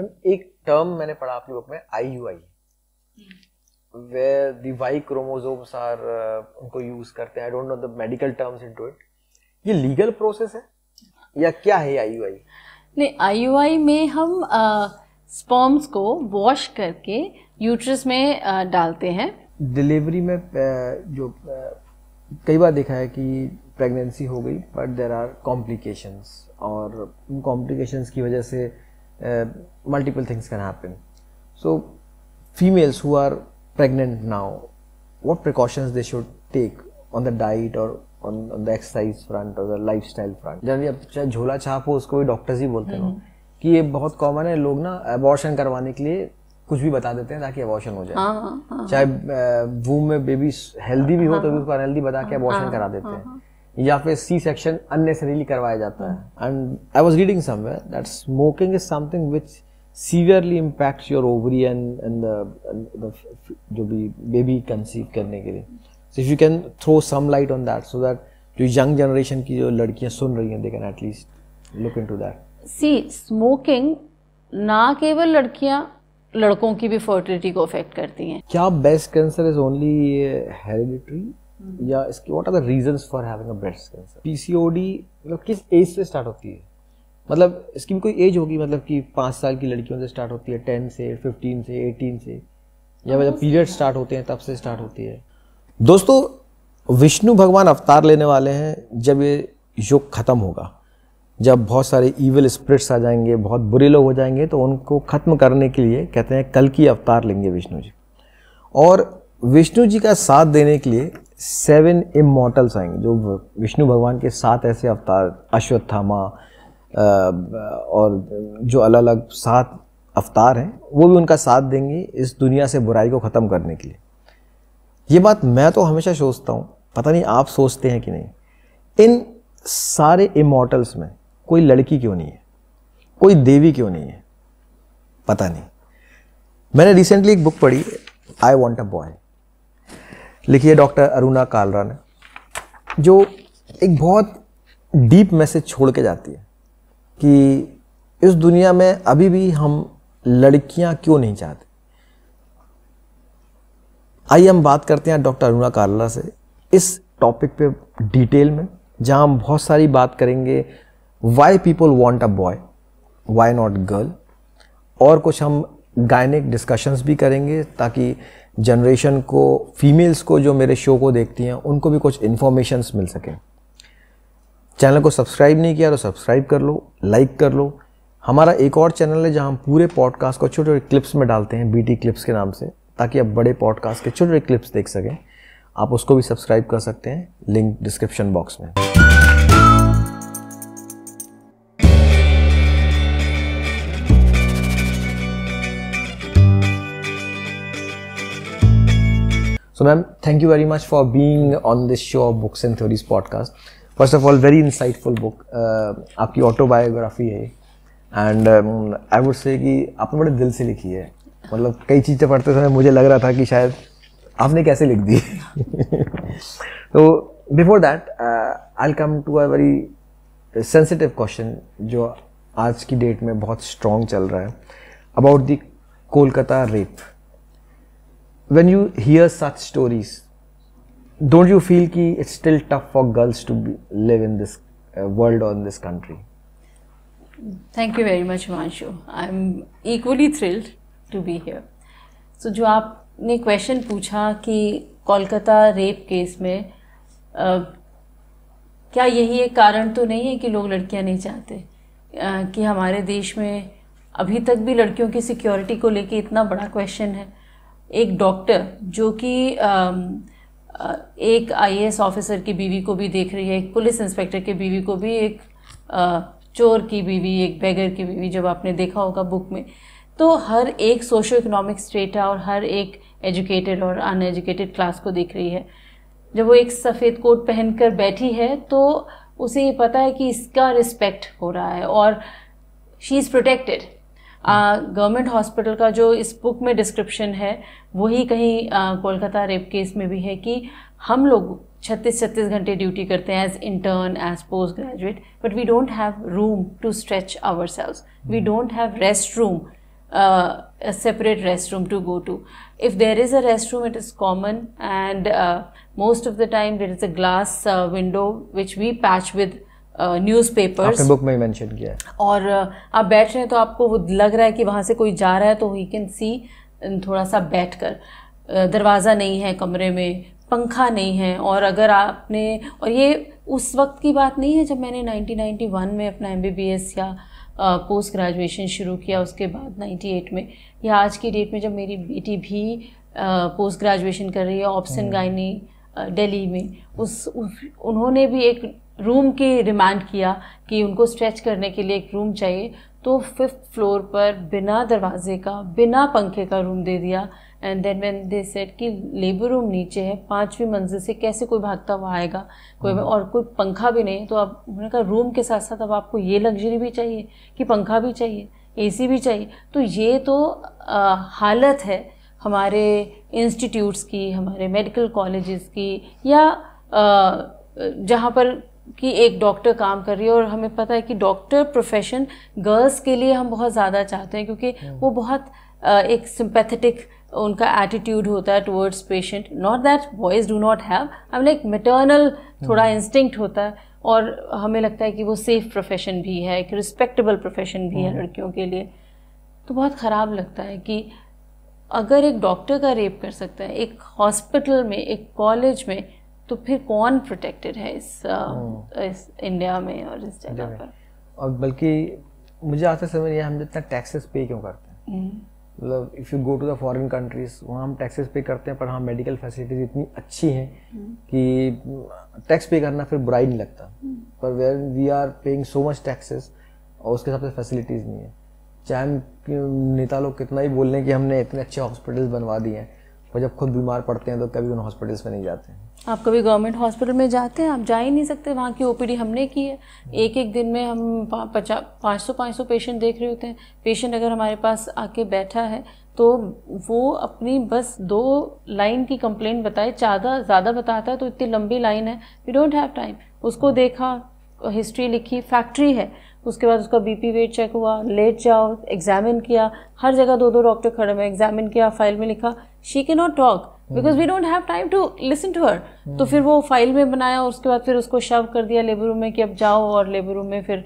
Ma'am एक term मैंने पढ़ा आपकी बुक में आई यू आई वे दाई वाई क्रोमोजोम्स आर उनको यूज करते हैं I don't know the medical terms into it ये लीगल प्रोसेस है या क्या है आई यू आई नहीं आई यू आई में हम स्पर्म्स uh, को वॉश करके यूट्रस में आ, uh, डालते हैं डिलीवरी में uh, जो कई बार देखा है कि प्रेगनेंसी हो गई बट देर आर कॉम्प्लिकेशंस और उन कॉम्प्लिकेशंस की वजह से multiple things can happen so females who are pregnant now what precautions they should take on the diet or on, on the exercise front or the lifestyle front generally अब चाहे झोला छाप हो उसको भी डॉक्टर्स ही बोलते हैं कि ये बहुत कॉमन है लोग ना अबॉर्शन करवाने के लिए कुछ भी बता देते हैं ताकि अबॉर्शन हो जाए चाहे वूम में बेबी हेल्दी भी हो तो भी उसको अनहेल्दी बता के अबॉर्शन करा देते हैं या फिर सी सेक्शन अननेसरीली करवाया जाता है and I was reading somewhere that smoking is something which severely impact your ovary and and जो भी बेबी कंसीव करने के लिए so if you can throw some light on that so that जो young generation की जो लड़कियां सुन रही हैं they can at least look into that see smoking ना केवल लड़कियां लड़कों की भी फर्टिलिटी को अफेक्ट करती हैं क्या best cancer is only hereditary Hmm. या इसके what are the reasons for having a breast cancer PCOD मतलब किस एज से स्टार्ट होती है मतलब इसकी भी कोई एज होगी मतलब कि पाँच साल की लड़कियों से स्टार्ट होती है टेन से फिफ्टीन से एटीन से या मतलब पीरियड स्टार्ट होते हैं तब से स्टार्ट होती है दोस्तों विष्णु भगवान अवतार लेने वाले हैं जब ये युग खत्म होगा जब बहुत सारे ईविल स्प्रिट्स आ जाएंगे बहुत बुरे लोग हो जाएंगे तो उनको ख़त्म करने के लिए कहते हैं कल की अवतार लेंगे विष्णु जी और विष्णु जी का साथ देने के लिए सेवन इमोटल्स आएंगे जो विष्णु भगवान के सात ऐसे अवतार अश्वत्थामा और जो अलग अलग सात अवतार हैं वो भी उनका साथ देंगे इस दुनिया से बुराई को ख़त्म करने के लिए ये बात मैं तो हमेशा सोचता हूँ पता नहीं आप सोचते हैं कि नहीं इन सारे इमोटल्स में कोई लड़की क्यों नहीं है कोई देवी क्यों नहीं है पता नहीं मैंने रिसेंटली एक बुक पढ़ी आई वॉन्ट अ बॉय लिखी है डॉक्टर अरुणा कालरा ने जो एक बहुत डीप मैसेज छोड़ के जाती है कि इस दुनिया में अभी भी हम लड़कियां क्यों नहीं चाहते आइए हम बात करते हैं डॉक्टर अरुणा कालरा से इस टॉपिक पे डिटेल में जहां हम बहुत सारी बात करेंगे why people want a boy why not girl और कुछ हम गायनिक डिस्कशंस भी करेंगे ताकि जनरेशन को फीमेल्स को जो मेरे शो को देखती हैं उनको भी कुछ इन्फॉर्मेशंस मिल सकें चैनल को सब्सक्राइब नहीं किया तो सब्सक्राइब कर लो लाइक कर लो हमारा एक और चैनल है जहाँ हम पूरे पॉडकास्ट को छोटे छोटे क्लिप्स में डालते हैं बी क्लिप्स के नाम से ताकि आप बड़े पॉडकास्ट के छोटे छोटे क्लिप्स देख सकें आप उसको भी सब्सक्राइब कर सकते हैं लिंक डिस्क्रिप्शन बॉक्स में So, ma'am thank you very much for being on this show of books and theories podcast first of all very insightful book आपकी ऑटोबायोग्राफी है एंड आई वुड से कि आपने बड़े दिल से लिखी है मतलब कई चीज़ें पढ़ते समय मुझे लग रहा था कि शायद आपने कैसे लिख दी तो before that I come to a very sensitive question जो आज की डेट में बहुत स्ट्रॉन्ग चल रहा है about the Kolkata rape when you hear such stories, don't you feel ki it's still tough for girls to be, live in this uh, world or in this country? Thank you very much, Manshu. I'm equally thrilled to be here. So jo आपने question पूछा कि Kolkata rape case में आ, क्या यही एक कारण तो नहीं है कि लोग लड़कियां नहीं चाहते आ, कि हमारे देश में अभी तक भी लड़कियों की सिक्योरिटी को लेके इतना बड़ा क्वेश्चन है एक डॉक्टर जो कि एक आईएएस ऑफिसर की बीवी को भी देख रही है एक पुलिस इंस्पेक्टर की बीवी को भी एक चोर की बीवी एक बैगर की बीवी जब आपने देखा होगा बुक में तो हर एक सोशो इकोनॉमिक स्टेटा और हर एक एजुकेटेड और अनएजुकेटेड क्लास को देख रही है जब वो एक सफ़ेद कोट पहनकर बैठी है तो उसे ये पता है कि इसका रिस्पेक्ट हो रहा है और she is protected government hospital का जो इस बुक में डिस्क्रिप्शन है वही कहीं कोलकाता रेप केस में भी है कि हम लोग छत्तीस छत्तीस घंटे ड्यूटी करते हैं as intern as post graduate but we don't have room to stretch ourselves we don't have rest room separate rest room to go to if there is a rest room it is common and most of the time there is a glass window which we patch with newspapers book में mention किया है और आप बैठ रहे हैं तो आपको वो लग रहा है कि वहाँ से कोई जा रहा है तो ही कैन सी थोड़ा सा बैठ कर दरवाज़ा नहीं है कमरे में पंखा नहीं है और अगर आपने और ये उस वक्त की बात नहीं है जब मैंने 1991 में अपना एस या पोस्ट ग्रेजुएशन शुरू किया उसके बाद 98 में या आज की डेट में जब मेरी बेटी भी पोस्ट ग्रेजुएशन कर रही है ऑप्शन गायनी दिल्ली में उस, उस उन्होंने भी एक रूम की रिमांड किया कि उनको स्ट्रेच करने के लिए एक रूम चाहिए तो फिफ्थ फ्लोर पर बिना दरवाजे का बिना पंखे का रूम दे दिया and then when they said कि लेबर रूम नीचे है पांचवी मंजिल से कैसे कोई भागता हुआ आएगा कोई हम्म। और कोई पंखा भी नहीं तो अब उन्होंने कहा रूम के साथ साथ अब आपको ये लग्जरी भी चाहिए कि पंखा भी चाहिए ए भी चाहिए तो ये तो आ, हालत है हमारे इंस्टीट्यूट्स की हमारे मेडिकल कॉलेजेस की या आ, जहाँ पर कि एक डॉक्टर काम कर रही है और हमें पता है कि डॉक्टर प्रोफेशन गर्ल्स के लिए हम बहुत ज़्यादा चाहते हैं क्योंकि हम्म। वो बहुत एक सिंपैथेटिक उनका एटीट्यूड होता है towards patient not that boys do not have I like maternal थोड़ा इंस्टिंक्ट होता है और हमें लगता है कि वो सेफ प्रोफेशन भी है एक रिस्पेक्टेबल प्रोफेशन भी है हम्म। लड़कियों के लिए तो बहुत ख़राब लगता है कि अगर एक डॉक्टर का रेप कर सकता है एक हॉस्पिटल में एक कॉलेज में तो फिर कौन प्रोटेक्टेड है इस, हम्म। इस इंडिया में और इस जगह पर और बल्कि मुझे आते समझ नहीं हम जितना टैक्सेस पे क्यों करते हैं हम्म। मतलब if you go to the foreign countries वहाँ हम टैक्सेस पे करते हैं पर हाँ मेडिकल फैसिलिटीज इतनी अच्छी हैं हम्म। कि टैक्स पे करना फिर बुराई नहीं लगता पर where we are paying so much taxes और उसके हिसाब से फैसिलिटीज़ नहीं है चाहे हम नेता लोग कितना ही बोल रहे हैं कि हमने इतने अच्छे हॉस्पिटल्स बनवा दिए हैं और जब खुद बीमार पड़ते हैं तो कभी उन हॉस्पिटल्स में नहीं जाते हैं आप कभी गवर्नमेंट हॉस्पिटल में जाते हैं आप जा ही नहीं सकते वहाँ की ओपीडी हमने की है एक एक दिन में हम पचास पाँच सौ पाँच सौ पेशेंट देख रहे होते हैं पेशेंट अगर हमारे पास आके बैठा है तो वो अपनी बस दो लाइन की कंप्लेंट बताए ज़्यादा ज़्यादा बताता है तो इतनी लंबी लाइन है वी डोंट हैव टाइम उसको देखा हिस्ट्री लिखी फैक्ट्री है उसके बाद उसका बीपी वेट चेक हुआ लेट जाओ एग्जामिन किया हर जगह दो दो डॉक्टर खड़े हुए एग्जामिन किया फाइल में लिखा she can not talk because we don't have time to listen to her तो फिर वो फाइल में बनाया और उसके बाद फिर उसको शव कर दिया लेबर रूम में कि अब जाओ और लेबर रूम में फिर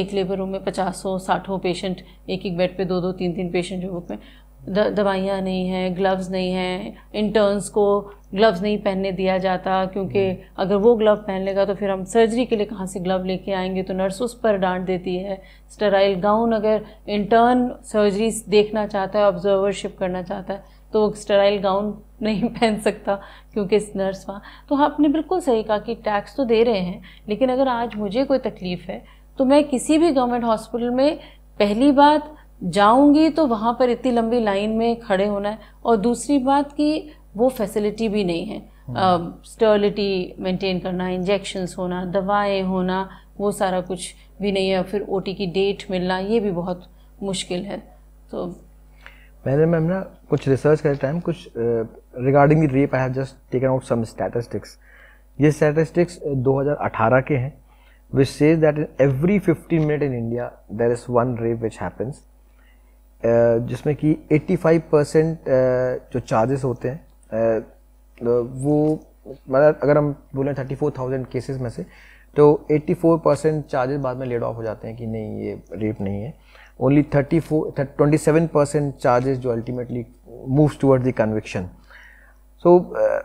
एक लेबर रूम में पचासों साठों पेशेंट एक एक बेड पे दो दो तीन तीन पेशेंट जो बुक में दवाइयाँ नहीं हैं ग्लव्स नहीं हैं इंटर्न्स को ग्लव्स नहीं पहनने दिया जाता क्योंकि अगर वो ग्लव पहन लेगा तो फिर हम सर्जरी के लिए कहाँ से ग्लव लेके आएंगे तो नर्स उस पर डांट देती है स्टराइल गाउन अगर इंटर्न सर्जरी देखना चाहता है ऑब्जर्वरशिप करना चाहता है तो स्टराइल गाउन नहीं पहन सकता क्योंकि नर्स वहाँ तो हाँ, आपने बिल्कुल सही कहा कि टैक्स तो दे रहे हैं लेकिन अगर आज मुझे कोई तकलीफ़ है तो मैं किसी भी गवर्नमेंट हॉस्पिटल में पहली बात जाऊंगी तो वहाँ पर इतनी लंबी लाइन में खड़े होना है और दूसरी बात कि वो फैसिलिटी भी नहीं है स्टर्लिटी हम्म। मेंटेन करना इंजेक्शंस होना दवाएं होना वो सारा कुछ भी नहीं है फिर ओटी की डेट मिलना ये भी बहुत मुश्किल है तो मैंने मैम ना कुछ रिसर्च करते टाइम कुछ regarding the rape I have just taken out some statistics ये स्टैटिस्टिक्स 2018 के हैं which says that in every 15 minute in India there is one rape which happens जिसमें कि 85 परसेंट uh, जो चार्जेस होते हैं uh, वो मतलब अगर हम बोलें 34,000 केसेस में से तो 84 परसेंट चार्जेस बाद में लेड ऑफ हो जाते हैं कि नहीं ये रेप नहीं है only 34 27 percent charges जो ultimately moves towards the conviction so uh,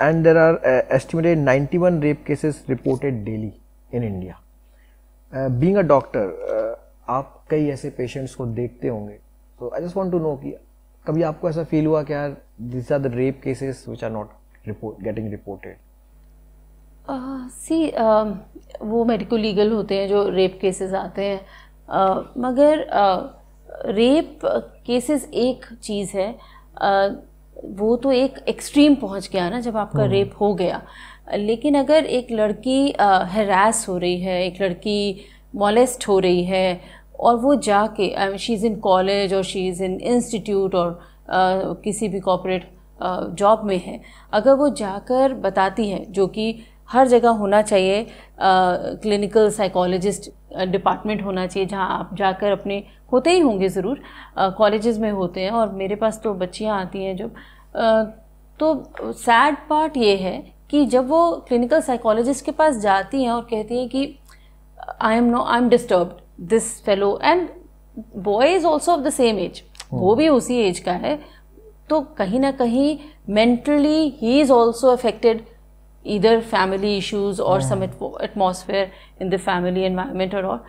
and there are uh, estimated 91 rape cases reported daily in India uh, being a doctor uh, आप कई ऐसे पेशेंट्स को देखते होंगे तो I just want to know कि कभी आपको ऐसा फील हुआ कि यार this are the rape cases which are not report getting reported see वो मेडिको लीगल होते हैं जो रेप केसेस आते हैं आ, मगर आ, रेप केसेस एक चीज़ है आ, वो तो एक एक्सट्रीम पहुंच गया ना जब आपका हम्म। रेप हो गया लेकिन अगर एक लड़की हरास हो रही है एक लड़की मोलेस्ट हो रही है और वो जाके I mean she is in college और शी इज़ इन इंस्टीट्यूट और किसी भी कॉपरेट जॉब में है अगर वो जाकर बताती है जो कि हर जगह होना चाहिए क्लिनिकल साइकोलॉजिस्ट डिपार्टमेंट होना चाहिए जहाँ आप जाकर अपने होते ही होंगे ज़रूर कॉलेजेस में होते हैं और मेरे पास तो बच्चियाँ आती हैं जब आ, तो सैड पार्ट ये है कि जब वो क्लिनिकल साइकोलॉजिस्ट के पास जाती हैं और कहती हैं कि I am no I am disturb this fellow and boy is also of the same age वो भी उसी एज का है तो कहीं ना कहीं mentally he is also affected इधर फैमिली इशूज़ और some atmosphere in the family family और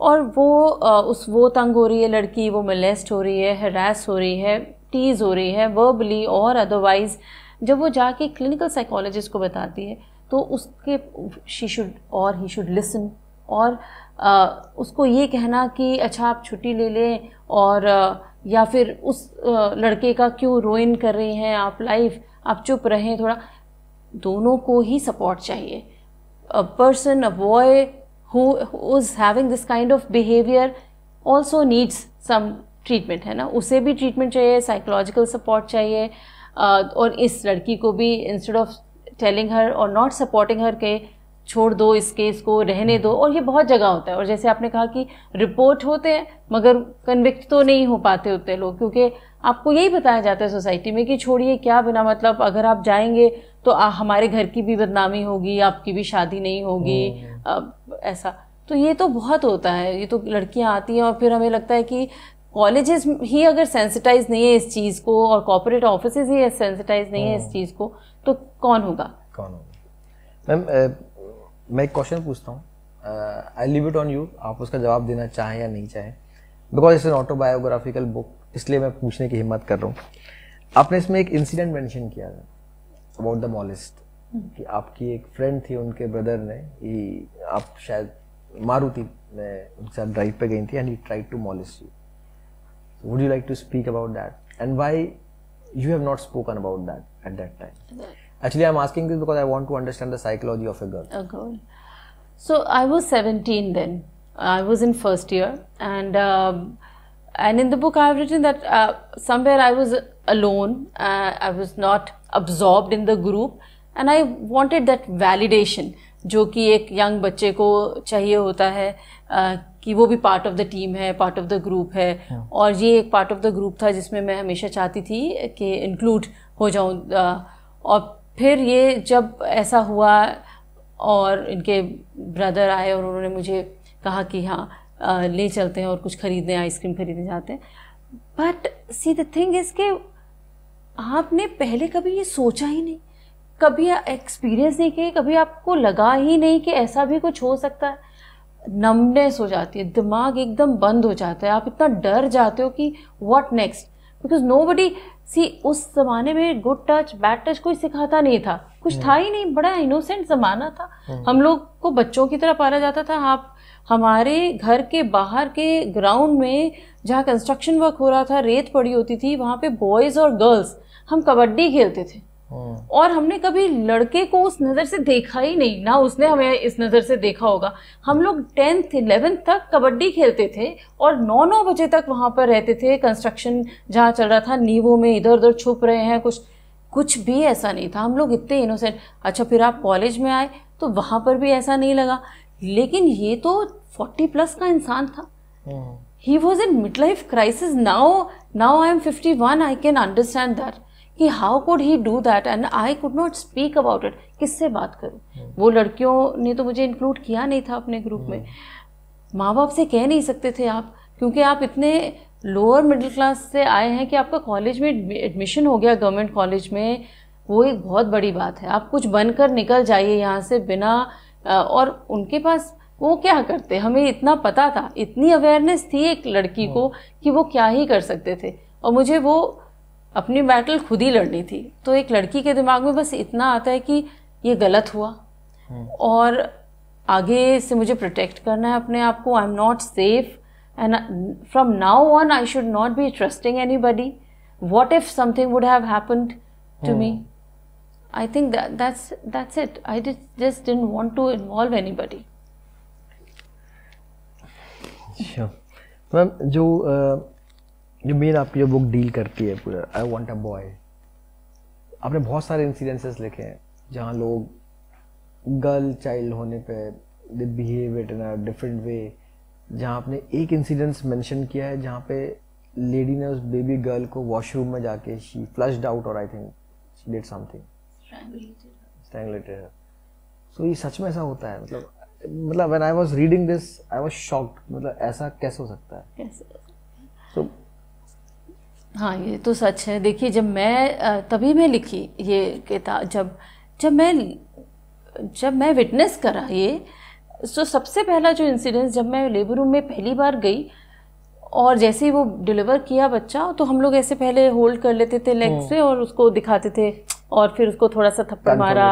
और वो आ, उस वो तंग हो रही है लड़की वो मलेस्ट हो रही है हरास हो रही है टीज़ हो रही है वर्बली और अदरवाइज़ जब वो जाके क्लिनिकल साइकोलॉजिस्ट को बताती है तो उसके शी शुड और ही शुड लिसन और आ, उसको ये कहना कि अच्छा आप छुट्टी ले लें और आ, या फिर उस आ, लड़के का क्यों रोइन कर रही हैं आप लाइफ आप चुप रहें थोड़ा दोनों को ही सपोर्ट चाहिए a person a boy who is having this kind of behaviour also needs some treatment है ना उसे भी ट्रीटमेंट चाहिए साइकोलॉजिकल सपोर्ट चाहिए और इस लड़की को भी इंस्टेड ऑफ टेलिंग हर और नॉट सपोर्टिंग हर के छोड़ दो इस केस को रहने दो और ये बहुत जगह होता है और जैसे आपने कहा कि रिपोर्ट होते हैं मगर कन्विक्ट तो नहीं हो पाते होते लोग क्योंकि आपको यही बताया जाता है सोसाइटी में कि छोड़िए क्या बिना मतलब अगर आप जाएंगे तो आ, हमारे घर की भी बदनामी होगी आपकी भी शादी नहीं होगी हम्म। ऐसा तो ये तो बहुत होता है ये तो लड़कियां आती हैं और फिर हमें लगता है कि कॉलेजेस ही अगर सेंसिटाइज नहीं है इस चीज़ को और कॉपोरेट ऑफिस ही सेंसिटाइज नहीं है इस हम्म। चीज़ को तो कौन होगा कौन होगा मैम मैं एक क्वेश्चन पूछता हूँ I leave it on you आप उसका जवाब देना चाहें या नहीं चाहें because it's an autobiographical book इसलिए मैं पूछने की हिम्मत कर रहा हूँ आपने इसमें एक इंसिडेंट मैंशन किया था अबाउट द मॉलिस्ट कि आपकी एक फ्रेंड थी उनके ब्रदर ने ये आप शायद मारुति में उनके साथ ड्राइव पे गई थी and he tried to molest you would you like to speak about that and why you have not spoken about that at that time actually I am asking this because I want to understand the psychology of a girl so I was seventeen then I was in first year, and uh, and in the book I have written that uh, somewhere alone. Uh, I was not absorbed in the group and I wanted that validation जो कि एक young बच्चे को चाहिए होता है uh, कि वो भी पार्ट ऑफ द टीम है पार्ट ऑफ द ग्रुप है और ये एक पार्ट ऑफ द ग्रुप था जिसमें मैं हमेशा चाहती थी कि इंक्लूड हो जाऊँ और फिर ये जब ऐसा हुआ और इनके ब्रदर आए और उन्होंने मुझे कहा कि हाँ ले चलते हैं और कुछ खरीदने आइसक्रीम खरीदने जाते हैं but see the thing is के आपने पहले कभी ये सोचा ही नहीं कभी एक्सपीरियंस नहीं किया कभी आपको लगा ही नहीं कि ऐसा भी कुछ हो सकता है नमनेस हो जाती है दिमाग एकदम बंद हो जाता है आप इतना डर जाते हो कि what next because nobody see उस ज़माने में गुड टच बैड टच कोई सिखाता नहीं था कुछ था ही नहीं बड़ा इनोसेंट ज़माना था हम्म। हम लोग को बच्चों की तरह पाला जाता था आप हमारे घर के बाहर के ग्राउंड में जहाँ कंस्ट्रक्शन वर्क हो रहा था रेत पड़ी होती थी वहाँ पे बॉयज़ और गर्ल्स हम कबड्डी खेलते थे हाँ। और हमने कभी लड़के को उस नज़र से देखा ही नहीं ना उसने हमें इस नज़र से देखा होगा हम लोग टेंथ इलेवेंथ तक कबड्डी खेलते थे और नौ नौ बजे तक वहां पर रहते थे कंस्ट्रक्शन जहाँ चल रहा था नींवों में इधर उधर छुप रहे हैं कुछ कुछ भी ऐसा नहीं था हम लोग इतने इनोसेंट अच्छा फिर आप कॉलेज में आए तो वहां पर भी ऐसा नहीं लगा लेकिन ये तो फोर्टी प्लस का इंसान था he was in mid life crisis now now I am fifty one I can understand that कि how could he do that and I could not speak about it किससे बात करूँ hmm. वो लड़कियों ने तो मुझे इंक्लूड किया नहीं था अपने ग्रुप में hmm. माँ बाप से कह नहीं सकते थे आप क्योंकि आप इतने लोअर मिडिल क्लास से आए हैं कि आपका कॉलेज में एडमिशन हो गया गवर्नमेंट कॉलेज में वो एक बहुत बड़ी बात है आप कुछ बनकर निकल जाइए यहाँ से बिना और उनके पास वो क्या करते हमें इतना पता था इतनी अवेयरनेस थी एक लड़की hmm. को कि वो क्या ही कर सकते थे और मुझे वो अपनी बैटल खुद ही लड़नी थी तो एक लड़की के दिमाग में बस इतना आता है कि ये गलत हुआ हम्म। और आगे से मुझे प्रोटेक्ट करना है अपने आप को I am not safe and from now on I should not be trusting anybody what if something would have happened to me I think that's that's it I just didn't want to involve anybody ma'am जो uh... जो main आपकी जो book deal करती है पूरा I want a boy आपने बहुत सारे इंसिडेंसेस लिखे हैं जहाँ लोग गर्ल चाइल्ड होने पर they behave it in a different way जहाँ आपने एक इंसिडेंस मेंशन किया है जहाँ पे लेडी ने उस बेबी गर्ल को वॉशरूम में जाके शी फ्लश्ड आउट और I think she did something strangulated so ये सच में ऐसा होता है मतलब मतलब when I was reading this I was shocked मतलब ऐसा कैसे हो सकता है कैसे सो हाँ ये तो सच है देखिए जब मैं तभी मैं लिखी ये किताब जब जब मैं जब मैं विटनेस करा ये तो सबसे पहला जो इंसिडेंस जब मैं लेबर रूम में पहली बार गई और जैसे ही वो डिलीवर किया बच्चा तो हम लोग ऐसे पहले होल्ड कर लेते थे लेग हाँ। से और उसको दिखाते थे और फिर उसको थोड़ा सा थप्पड़ मारा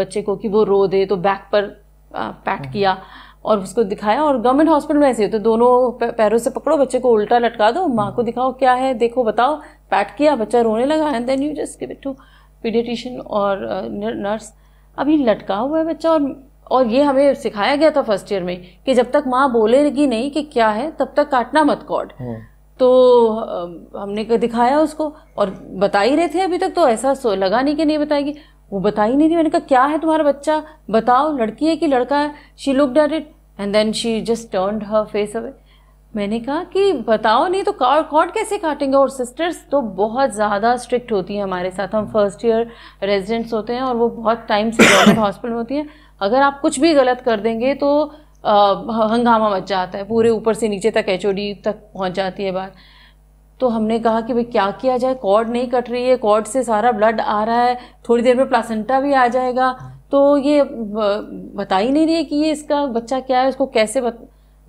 बच्चे को कि वो रो दे तो बैक पर पैट हाँ। किया और उसको दिखाया और गवर्नमेंट हॉस्पिटल में ऐसे होते दोनों पैरों से पकड़ो बच्चे को उल्टा लटका दो माँ को दिखाओ क्या है देखो बताओ पैट किया बच्चा रोने लगा and then you just give it to paediatrician और नर्स अभी लटका हुआ है बच्चा और और ये हमें सिखाया गया था फर्स्ट ईयर में कि जब तक माँ बोलेगी नहीं कि क्या है तब तक काटना मत कॉड हाँ। तो हमने दिखाया उसको और बता ही रहे थे अभी तक तो ऐसा लगा नहीं कि नहीं बताएगी वो बता ही नहीं थी मैंने कहा क्या है तुम्हारा बच्चा बताओ लड़की है कि लड़का है she looked at it and then she just turn her face away मैंने कहा कि बताओ नहीं तो कॉर्ड कैसे काटेंगे और सिस्टर्स तो बहुत ज़्यादा स्ट्रिक्ट होती हैं हमारे साथ हम फर्स्ट ईयर रेजिडेंट्स होते हैं और वो बहुत टाइम से गवर्नमेंट हॉस्पिटल में होती हैं अगर आप कुछ भी गलत कर देंगे तो हंगामा मच जाता है पूरे ऊपर से नीचे तक एच तक पहुँच जाती है बात तो हमने कहा कि भाई क्या किया जाए कॉर्ड नहीं कट रही है कॉर्ड से सारा ब्लड आ रहा है थोड़ी देर में प्लासेंटा भी आ जाएगा तो ये बता ही नहीं रही है कि ये इसका बच्चा क्या है उसको कैसे बत...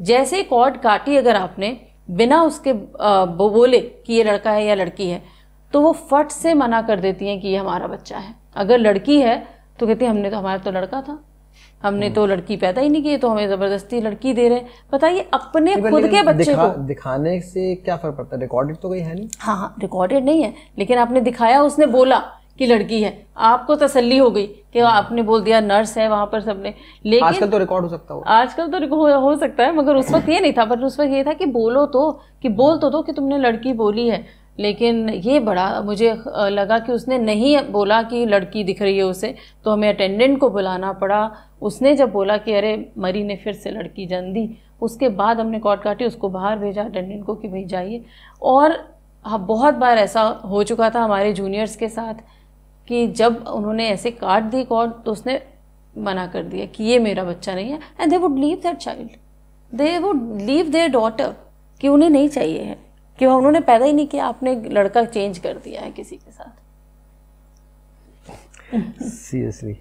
जैसे कॉर्ड काटी अगर आपने बिना उसके बोले कि ये लड़का है या लड़की है तो वो फट से मना कर देती हैं कि ये हमारा बच्चा है अगर लड़की है तो कहती है हमने तो हमारा तो लड़का था हमने तो लड़की पैदा ही नहीं की तो हमें जबरदस्ती लड़की दे रहे हैं बताइए अपने खुद के बच्चे दिखा, को दिखाने से क्या फर्क पड़ता है रिकॉर्डेड तो कोई है नहीं हाँ हाँ रिकॉर्डेड नहीं है लेकिन आपने दिखाया उसने बोला कि लड़की है आपको तसल्ली हो गई कि हम्म। आपने बोल दिया नर्स है वहां पर सबने लेकिन आजकल तो रिकॉर्ड हो सकता हो आजकल तो हो, हो सकता है मगर उस वक्त ये नहीं था पर उस वक्त ये था कि बोलो तो कि बोल तो दो कि तुमने लड़की बोली है लेकिन ये बड़ा मुझे लगा कि उसने नहीं बोला कि लड़की दिख रही है उसे तो हमें अटेंडेंट को बुलाना पड़ा उसने जब बोला कि अरे मरी ने फिर से लड़की जन्म दी उसके बाद हमने कॉट काटी उसको बाहर भेजा अटेंडेंट को कि भाई जाइए और हाँ बहुत बार ऐसा हो चुका था हमारे जूनियर्स के साथ कि जब उन्होंने ऐसे काट दी कॉट तो उसने मना कर दिया कि ये मेरा बच्चा नहीं है and they would leave that child they would leave their daughter कि उन्हें नहीं चाहिए है कि वह उन्होंने पैदा ही नहीं किया आपने लड़का चेंज कर दिया है किसी के साथ seriously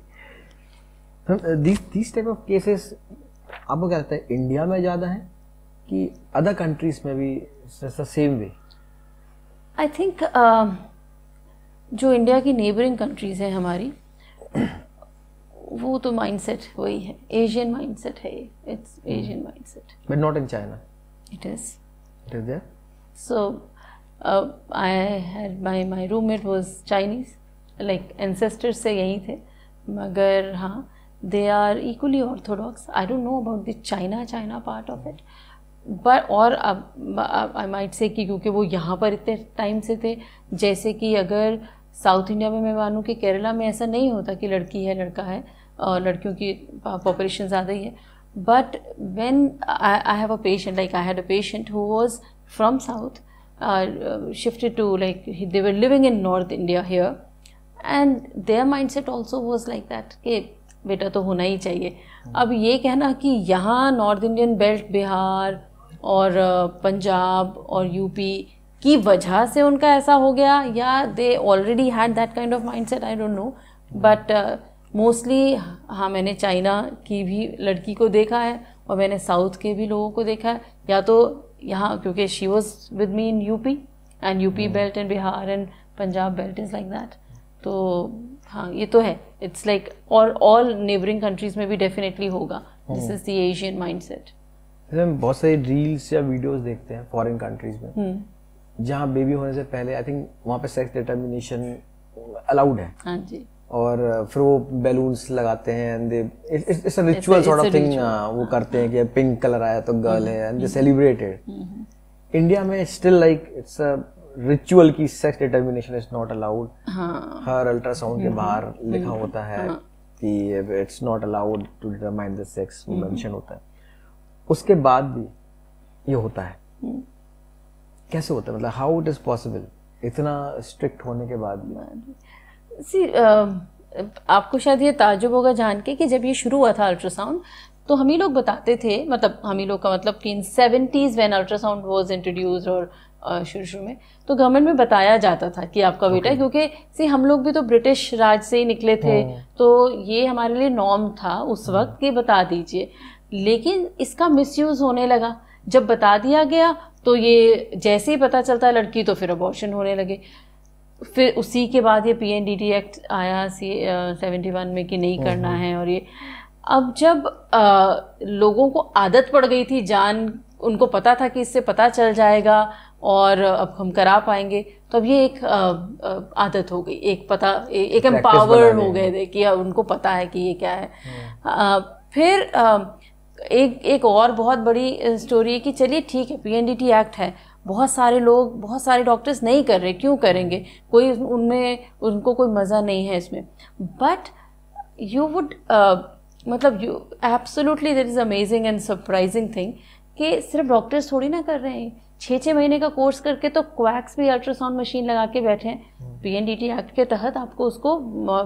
this type of cases आपको क्या लगता है इंडिया में ज़्यादा है कि अदर कंट्रीज में भी सेम वे आई थिंक जो इंडिया की नेबरिंग कंट्रीज हैं हमारी वो तो माइंडसेट वही है एशियन माइंडसेट है it's Asian mindset but not in China it is it is there So uh, I had my my roommate was Chinese, like ancestors से यहीं थे मगर हाँ they are equally orthodox. I don't know about the China China part of it. But और अब I might say कि क्योंकि वो यहाँ पर इतने टाइम से थे जैसे कि अगर साउथ इंडिया में मैं मानूँ कि केरला में ऐसा नहीं होता कि लड़की है लड़का है और लड़कियों की पॉपुलेशन ज़्यादा ही है but when I have a patient like I had a patient who was from south uh, shifted to like they were living in north India here and their mindset also was like that कि बेटा तो होना ही चाहिए अब ये कहना कि यहाँ नॉर्थ इंडियन बेल्ट बिहार और पंजाब uh, और यूपी की वजह से उनका ऐसा हो गया या they already had that kind of mindset I don't know but mostly हाँ मैंने चाइना की भी लड़की को देखा है और मैंने साउथ के भी लोगों को देखा है या तो यहाँ क्योंकि she was with me in U P and U P belt and Bihar and Punjab belt is like that तो हाँ ये तो है इट्स लाइक और ऑल नेबरिंग कंट्रीज में भी डेफिनेटली होगा this is the Asian mindset हम बहुत सारी रील्स या वीडियोस देखते हैं फॉरेन कंट्रीज में hmm. जहाँ बेबी होने से पहले आई थिंक वहाँ पे सेक्स डिटर्मिनेशन अलाउड है हाँ जी और फिर वो बैलून्स लगाते हैं and they it's a ritual sort of thing वो करते हैं कि पिंक कलर आया तो गर्ल है एंड दे सेलिब्रेटेड इंडिया में still like it's a ritual की sex determination is not allowed हर अल्ट्रासाउंड के mm-hmm. बाहर लिखा mm-hmm. होता है हाँ. कि it's not allowed to determine the sex वो मेंशन होता है उसके बाद भी ये होता है mm. कैसे होता है मतलब हाउ इट इज पॉसिबल इतना स्ट्रिक्ट होने के बाद भी सी um, आपको शायद ये ताजुब होगा जान के कि जब ये शुरू हुआ था अल्ट्रासाउंड तो हम ही लोग बताते थे मतलब हम ही लोग का मतलब कि in seventies when ultrasound was introduce और uh, शुरू शुरू में तो गवर्नमेंट में बताया जाता था कि आपका बेटा okay. क्योंकि सी हम लोग भी तो ब्रिटिश राज से ही निकले थे hmm. तो ये हमारे लिए नॉर्म था उस हाँ। वक्त कि बता दीजिए लेकिन इसका मिसयूज होने लगा जब बता दिया गया तो ये जैसे ही पता चलता है लड़की तो फिर अबॉर्शन होने लगे फिर उसी के बाद ये टी एक्ट आया सी सेवेंटी वन में कि नहीं करना है और ये अब जब आ, लोगों को आदत पड़ गई थी जान उनको पता था कि इससे पता चल जाएगा और अब हम करा पाएंगे तो अब ये एक आ, आ, आदत हो गई एक पता ए, एक एम्पावर्ड हो गए थे कि उनको पता है कि ये क्या है आ, हम्म। फिर आ, एक एक और बहुत बड़ी स्टोरी है कि चलिए ठीक है पी एक्ट है बहुत सारे लोग बहुत सारे डॉक्टर्स नहीं कर रहे क्यों करेंगे कोई उनमें उनको कोई मज़ा नहीं है इसमें बट यू वुड मतलब you absolutely that is amazing and surprising thing कि सिर्फ डॉक्टर्स थोड़ी ना कर रहे हैं छः छः महीने का कोर्स करके तो क्वैक्स भी अल्ट्रासाउंड मशीन लगा के बैठे हैं पी हम्म। एक्ट के तहत आपको उसको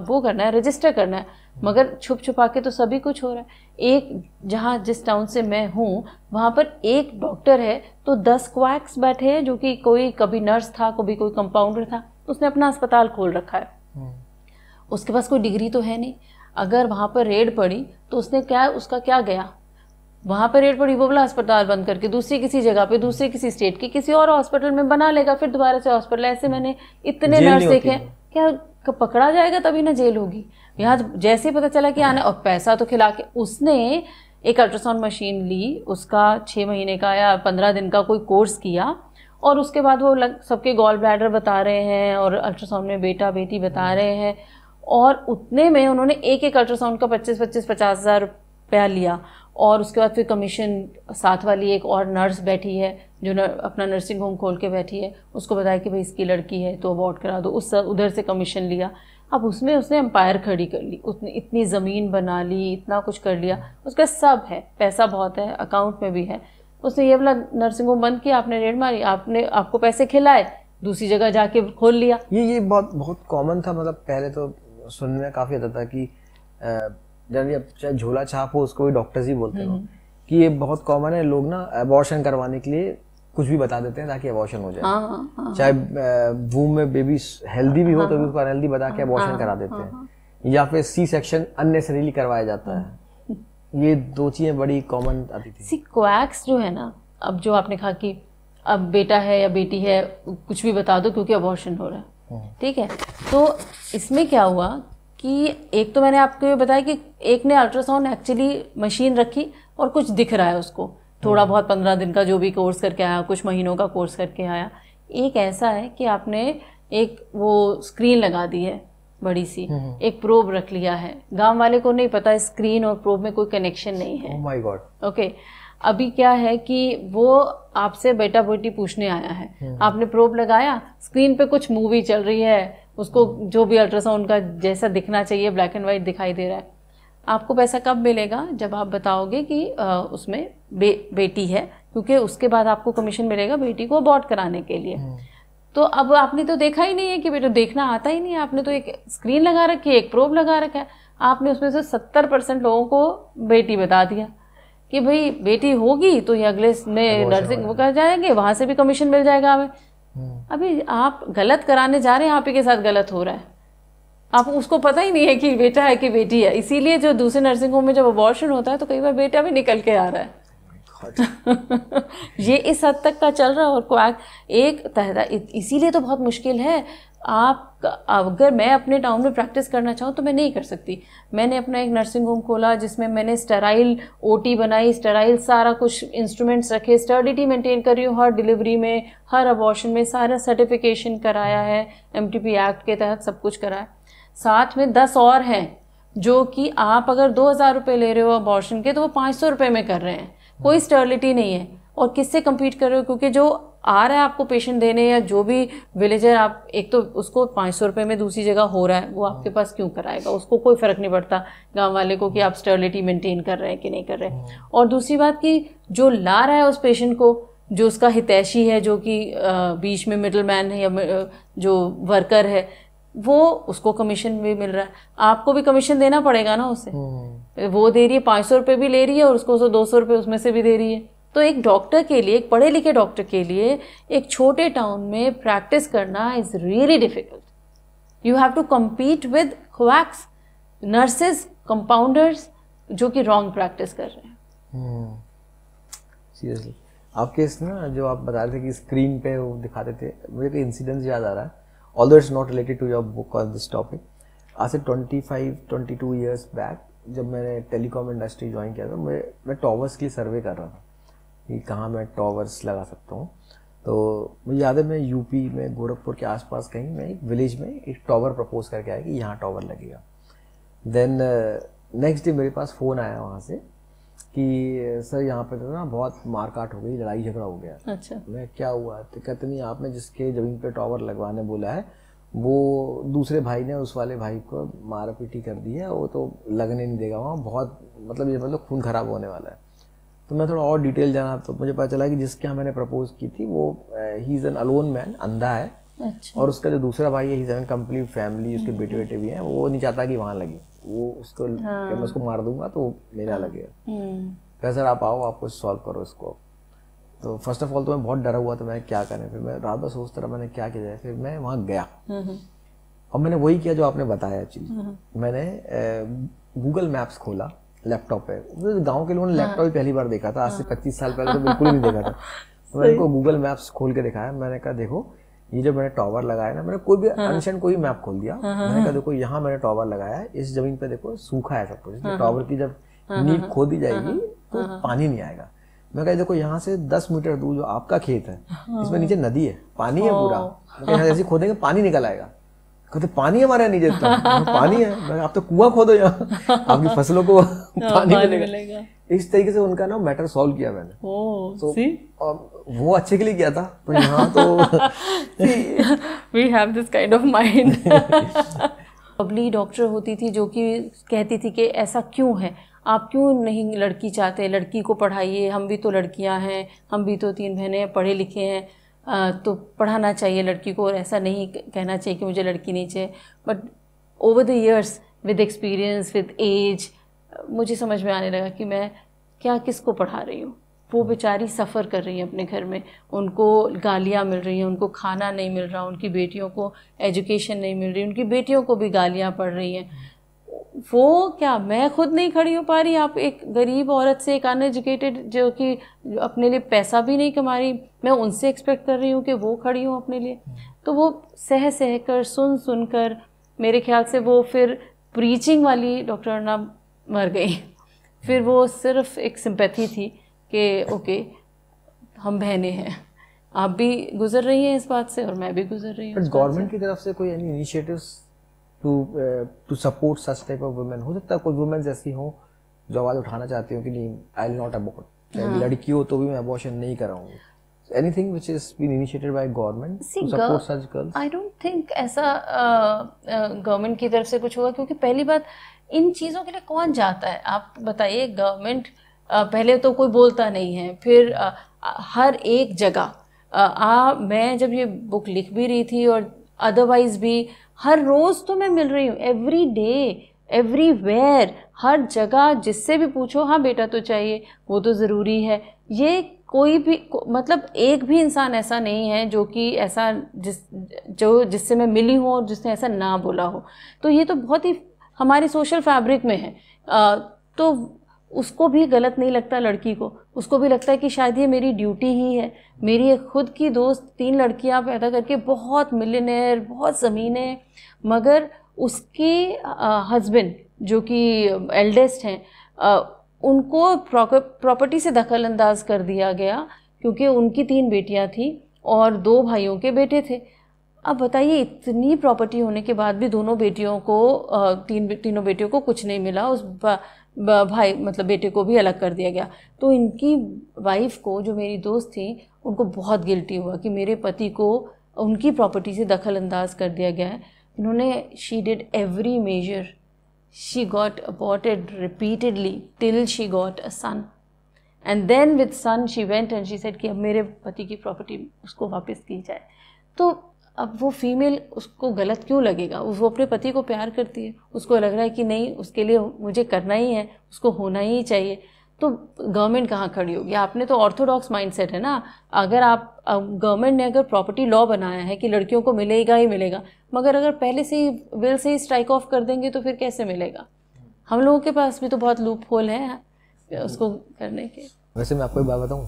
वो करना है रजिस्टर करना है हम्म। मगर छुप छुपा के तो सभी कुछ हो रहा है एक जहाँ जिस टाउन से मैं हूँ वहाँ पर एक डॉक्टर है तो दस क्वैक्स बैठे हैं जो कि कोई कभी नर्स था कभी कोई कंपाउंडर था तो उसने अपना अस्पताल खोल रखा है हम्म। उसके पास कोई डिग्री तो है नहीं अगर वहाँ पर रेड पड़ी तो उसने क्या उसका क्या गया वहाँ पर रेड पर रिपोबला अस्पताल बंद करके दूसरी किसी जगह पे दूसरे किसी स्टेट के किसी और हॉस्पिटल में बना लेगा फिर दोबारा से हॉस्पिटल ऐसे मैंने इतने नर्स देखे क्या पकड़ा जाएगा तभी ना जेल होगी यहाँ जैसे पता चला कि आने और पैसा तो खिला के उसने एक अल्ट्रासाउंड मशीन ली उसका छः महीने का या पंद्रह दिन का कोई कोर्स किया और उसके बाद वो लग सबके गॉल ब्लैडर बता रहे हैं और अल्ट्रासाउंड में बेटा बेटी बता रहे हैं और उतने में उन्होंने एक एक अल्ट्रासाउंड का पच्चीस पच्चीस पचास हज़ार रुपया लिया और उसके बाद फिर कमीशन साथ वाली एक और नर्स बैठी है जो नर, अपना नर्सिंग होम खोल के बैठी है उसको बताया कि भाई इसकी लड़की है तो अबॉर्ट करा दो उस उधर से कमीशन लिया अब उसमें उसने एम्पायर खड़ी कर ली उतनी इतनी ज़मीन बना ली इतना कुछ कर लिया उसका सब है पैसा बहुत है अकाउंट में भी है उसने ये बोला नर्सिंग होम बंद किया आपने रेड मारी आपने आपको पैसे खिलाए दूसरी जगह जाके खोल लिया ये ये बहुत बहुत कॉमन था मतलब पहले तो सुनने में काफ़ी आता था कि जनरली अब चाहे झोला छाप हो उसको भी डॉक्टर्स ही बोलते हो हम्म। कि ये बहुत कॉमन है लोग ना अबॉर्शन करवाने के लिए कुछ भी बता देते हैं ताकि अबॉर्शन हो जाए हाँ, हाँ, हाँ। चाहे वूम में बेबी हेल्दी भी हो तो भी उसको अनहेल्दी बता के अबॉर्शन करा देते हैं या फिर सी सेक्शन अननेसरीली करवाया जाता है ये दो चीज़ें बड़ी कॉमन आती थी सी क्वैक्स जो है ना अब जो आपने कहा कि अब बेटा है या बेटी है कुछ भी बता दो क्योंकि अबॉर्शन हो रहा है हम्म। ठीक है तो इसमें क्या हुआ कि एक तो मैंने आपको ये बताया कि एक ने अल्ट्रासाउंड एक्चुअली मशीन रखी और कुछ दिख रहा है उसको थोड़ा हम्म। बहुत पंद्रह दिन का जो भी कोर्स करके आया कुछ महीनों का कोर्स करके आया एक ऐसा है कि आपने एक वो स्क्रीन लगा दी है बड़ी सी हम्म, हम्म। एक प्रोब रख लिया है गांव वाले को नहीं पता स्क्रीन और प्रोब में कोई कनेक्शन नहीं है माय गॉड ओके अभी क्या है कि वो आपसे बेटा बेटी पूछने आया है आपने प्रोब लगाया स्क्रीन पे कुछ मूवी चल रही है उसको जो भी अल्ट्रासाउंड का जैसा दिखना चाहिए ब्लैक एंड वाइट दिखाई दे रहा है आपको पैसा कब मिलेगा जब आप बताओगे कि आ, उसमें बे, बेटी है क्योंकि उसके बाद आपको कमीशन मिलेगा बेटी को अबॉर्ड कराने के लिए हम्म। तो अब आपने तो देखा ही नहीं है कि बेटा देखना आता ही नहीं है आपने तो एक स्क्रीन लगा रखी है एक प्रोब लगा रखा है आपने उसमें से सत्तर परसेंट लोगों को बेटी बता दिया कि भाई बेटी होगी तो ये अगले में नर्सिंग वो कर जाएंगे वहाँ से भी कमीशन मिल जाएगा हमें अभी आप गलत कराने जा रहे हैं आप ही के साथ गलत हो रहा है आप उसको पता ही नहीं है कि बेटा है कि बेटी है इसीलिए जो दूसरे नर्सिंग होम में जब अबॉर्शन होता है तो कई बार बेटा भी निकल के आ रहा है ये इस हद तक का चल रहा है और क्वैक एक तहदा इसीलिए तो बहुत मुश्किल है आप अगर मैं अपने टाउन में प्रैक्टिस करना चाहूँ तो मैं नहीं कर सकती मैंने अपना एक नर्सिंग होम खोला जिसमें मैंने स्टेराइल ओटी बनाई स्टेराइल सारा कुछ इंस्ट्रूमेंट्स रखे स्टर्डिटी मेंटेन कर रही हूँ हर डिलीवरी में हर अबॉर्शन में सारा सर्टिफिकेशन कराया है एम एक्ट के तहत सब कुछ कराया साथ में दस और हैं जो कि आप अगर दो हज़ार रुपये ले रहे हो अबॉर्शन के तो वो पाँच सौ रुपये में कर रहे हैं कोई स्टर्लिटी नहीं है और किससे कम्पीट कर रहे हो क्योंकि जो आ रहा है आपको पेशेंट देने या जो भी विलेजर आप एक तो उसको पाँच सौ रुपये में दूसरी जगह हो रहा है वो आपके पास क्यों कराएगा उसको कोई फ़र्क नहीं पड़ता गाँव वाले को कि आप स्टर्लिटी मेनटेन कर रहे हैं कि नहीं कर रहे हैं हाँ। और दूसरी बात कि जो ला रहा है उस पेशेंट को जो उसका हितैषी है जो कि बीच में मिडल मैन है या जो वर्कर है वो उसको कमीशन भी मिल रहा है आपको भी कमीशन देना पड़ेगा ना उसे हाँ। वो दे रही है पाँच सौ रुपये भी ले रही है और उसको दो सौ रुपये उसमें से भी दे रही है तो एक डॉक्टर के लिए एक पढ़े लिखे डॉक्टर के लिए एक छोटे टाउन में प्रैक्टिस करना is really difficult you have to compete with quacks nurses compounders जो कि रॉन्ग प्रैक्टिस कर रहे हैं सीरियसली hmm. आपके इस ना जो आप बता रहे थे कि स्क्रीन पे वो दिखाते थे मुझे कोई इंसिडेंस याद आ रहा है all it's not related to your book on this topic आज से twenty five twenty two years back जब मैंने टेलीकॉम इंडस्ट्री ज्वाइन किया था मैं मैं टॉवर्स के लिए सर्वे कर रहा था कि कहाँ मैं टॉवर्स लगा सकता हूँ तो मुझे याद है मैं यूपी में गोरखपुर के आसपास कहीं मैं एक विलेज में एक टावर प्रपोज करके आया कि यहाँ टावर लगेगा देन नेक्स्ट डे मेरे पास फ़ोन आया वहाँ से कि सर uh, यहाँ पे तो ना बहुत मारकाट हो गई लड़ाई झगड़ा हो गया अच्छा मैं क्या हुआ तो कहते नहीं आपने जिसके ज़मीन पे टावर लगवाने बोला है वो दूसरे भाई ने उस वाले भाई को मार पीटी कर दी है वो तो लगने नहीं देगा वहाँ बहुत मतलब ये मतलब खून खराब होने वाला है तो मैं थोड़ा और डिटेल जाना तो मुझे पता चला कि जिसके यहाँ मैंने प्रपोज की थी वो he is an alone man अंधा है अच्छा। और उसका जो दूसरा भाई है he is an complete family उसके हम्म। बेटे बेटे भी हैं वो नहीं चाहता कि वहाँ लगे वो उसको हाँ। मैं उसको मार दूंगा तो मेरा हाँ। लगेगा हम्म। फिर सर आप आओ आप कुछ सॉल्व करो इसको तो फर्स्ट ऑफ ऑल तो मैं बहुत डरा हुआ तो मैं क्या करें फिर मैं रात भर सोचता रहा मैंने क्या किया फिर मैं वहाँ गया हम्म, और मैंने वही किया जो आपने बताया एक्चुअली मैंने गूगल मैप्स खोला लैपटॉप है तो गाँव के लोगों ने लैपटॉप हाँ। ही पहली बार देखा था आज से हाँ। पच्चीस साल पहले तो बिल्कुल नहीं देखा था मैंने उनको गूगल मैप्स खोल के दिखाया मैंने कहा देखो ये जो मैंने टॉवर लगाया ना मैंने कोई भी अनशन हाँ। कोई मैप खोल दिया मैंने कहा देखो यहाँ मैंने टॉवर लगाया है इस जमीन पे देखो सूखा है सब कुछ टॉवर की जब नींव खो दी जाएगी तो पानी नहीं आएगा मैं कहा देखो यहाँ से दस मीटर दूर जो आपका खेत है इसमें नीचे नदी है पानी है पूरा ऐसे खोदेंगे पानी निकल आएगा कहते पानी हमारे नहीं देता हाँ, पानी है आप तो कुआं खोदो यहाँ आपकी फसलों को हाँ, पानी मिलेगा इस तरीके से उनका ना मैटर सॉल्व किया मैंने तो so, वो अच्छे के लिए किया था पर यहाँ तो we have this kind of mind public doctor होती थी जो कि कहती थी कि ऐसा क्यों है आप क्यों नहीं लड़की चाहते लड़की को पढ़ाइए हम भी तो लड़कियां हैं हम भी तो तीन बहनें पढ़े लिखे हैं तो पढ़ाना चाहिए लड़की को और ऐसा नहीं कहना चाहिए कि मुझे लड़की नहीं चाहिए but over the years with experience with age मुझे समझ में आने लगा कि मैं क्या किसको पढ़ा रही हूँ वो बेचारी सफ़र कर रही हैं अपने घर में उनको गालियाँ मिल रही हैं उनको खाना नहीं मिल रहा उनकी बेटियों को एजुकेशन नहीं मिल रही उनकी बेटियों को भी गालियाँ पड़ रही हैं वो क्या मैं खुद नहीं खड़ी हो पा रही आप एक गरीब औरत से एक अनएजुकेटेड जो कि अपने लिए पैसा भी नहीं कमा रही मैं उनसे एक्सपेक्ट कर रही हूँ कि वो खड़ी हूँ अपने लिए तो वो सह सह कर सुन सुन कर मेरे ख्याल से वो फिर प्रीचिंग वाली डॉक्टर अन्ना मर गई फिर वो सिर्फ एक सिंपैथी थी कि ओके हम बहने हैं आप भी गुजर रही हैं इस बात से और मैं भी गुजर रही हूँ गवर्नमेंट की तरफ से कोई initiatives to to support such type of women हो सकता है कोई वुमेन्स ऐसी हों जो आवाज़ उठाना चाहती हूँ कि नहीं आई विल नॉट अबॉर्ट लड़की हो तो भी मैं अबॉर्शन नहीं कराऊंगी anything which is been initiated by government See, to support such girls i don't think ऐसा गवर्नमेंट uh, uh की तरफ से कुछ होगा क्योंकि पहली बात इन चीज़ों के लिए कौन जाता है आप बताइए गवर्नमेंट uh, पहले तो कोई बोलता नहीं है फिर uh, हर एक जगह uh, आ मैं जब ये बुक लिख भी रही थी और अदरवाइज भी हर रोज़ तो मैं मिल रही हूँ एवरी डे एवरीवेयर हर जगह जिससे भी पूछो हाँ बेटा तो चाहिए वो तो ज़रूरी है ये कोई भी को, मतलब एक भी इंसान ऐसा नहीं है जो कि ऐसा जिस जो जिससे मैं मिली हूँ और जिसने ऐसा ना बोला हो तो ये तो बहुत ही हमारी सोशल फैब्रिक में है आ, तो उसको भी गलत नहीं लगता लड़की को उसको भी लगता है कि शायद ये मेरी ड्यूटी ही है मेरी एक खुद की दोस्त तीन लड़कियाँ पैदा करके बहुत मिलनेर बहुत ज़मीनें मगर उसके हस्बैंड जो कि एल्डेस्ट हैं उनको प्रॉपर्टी से दखल अंदाज कर दिया गया क्योंकि उनकी तीन बेटियां थी और दो भाइयों के बेटे थे अब बताइए इतनी प्रॉपर्टी होने के बाद भी दोनों बेटियों को तीन तीनों बेटियों को कुछ नहीं मिला उस भाई मतलब बेटे को भी अलग कर दिया गया तो इनकी वाइफ को जो मेरी दोस्त थी उनको बहुत गिल्टी हुआ कि मेरे पति को उनकी प्रॉपर्टी से दखल अंदाज कर दिया गया है इन्होंने she did every major she got aborted repeatedly till she got a son and then with son she went and she said कि अब मेरे पति की प्रॉपर्टी उसको वापस की जाए तो अब वो फीमेल उसको गलत क्यों लगेगा वो अपने पति को प्यार करती है उसको लग रहा है कि नहीं उसके लिए मुझे करना ही है उसको होना ही चाहिए तो गवर्नमेंट कहाँ खड़ी होगी आपने तो ऑर्थोडॉक्स माइंडसेट है ना अगर आप गवर्नमेंट ने अगर प्रॉपर्टी लॉ बनाया है कि लड़कियों को मिलेगा ही मिलेगा मगर अगर पहले से he will say he strike off कर देंगे तो फिर कैसे मिलेगा हम लोगों के पास भी तो बहुत लूप होल है उसको करने के वैसे मैं आपको एक बात बताऊँ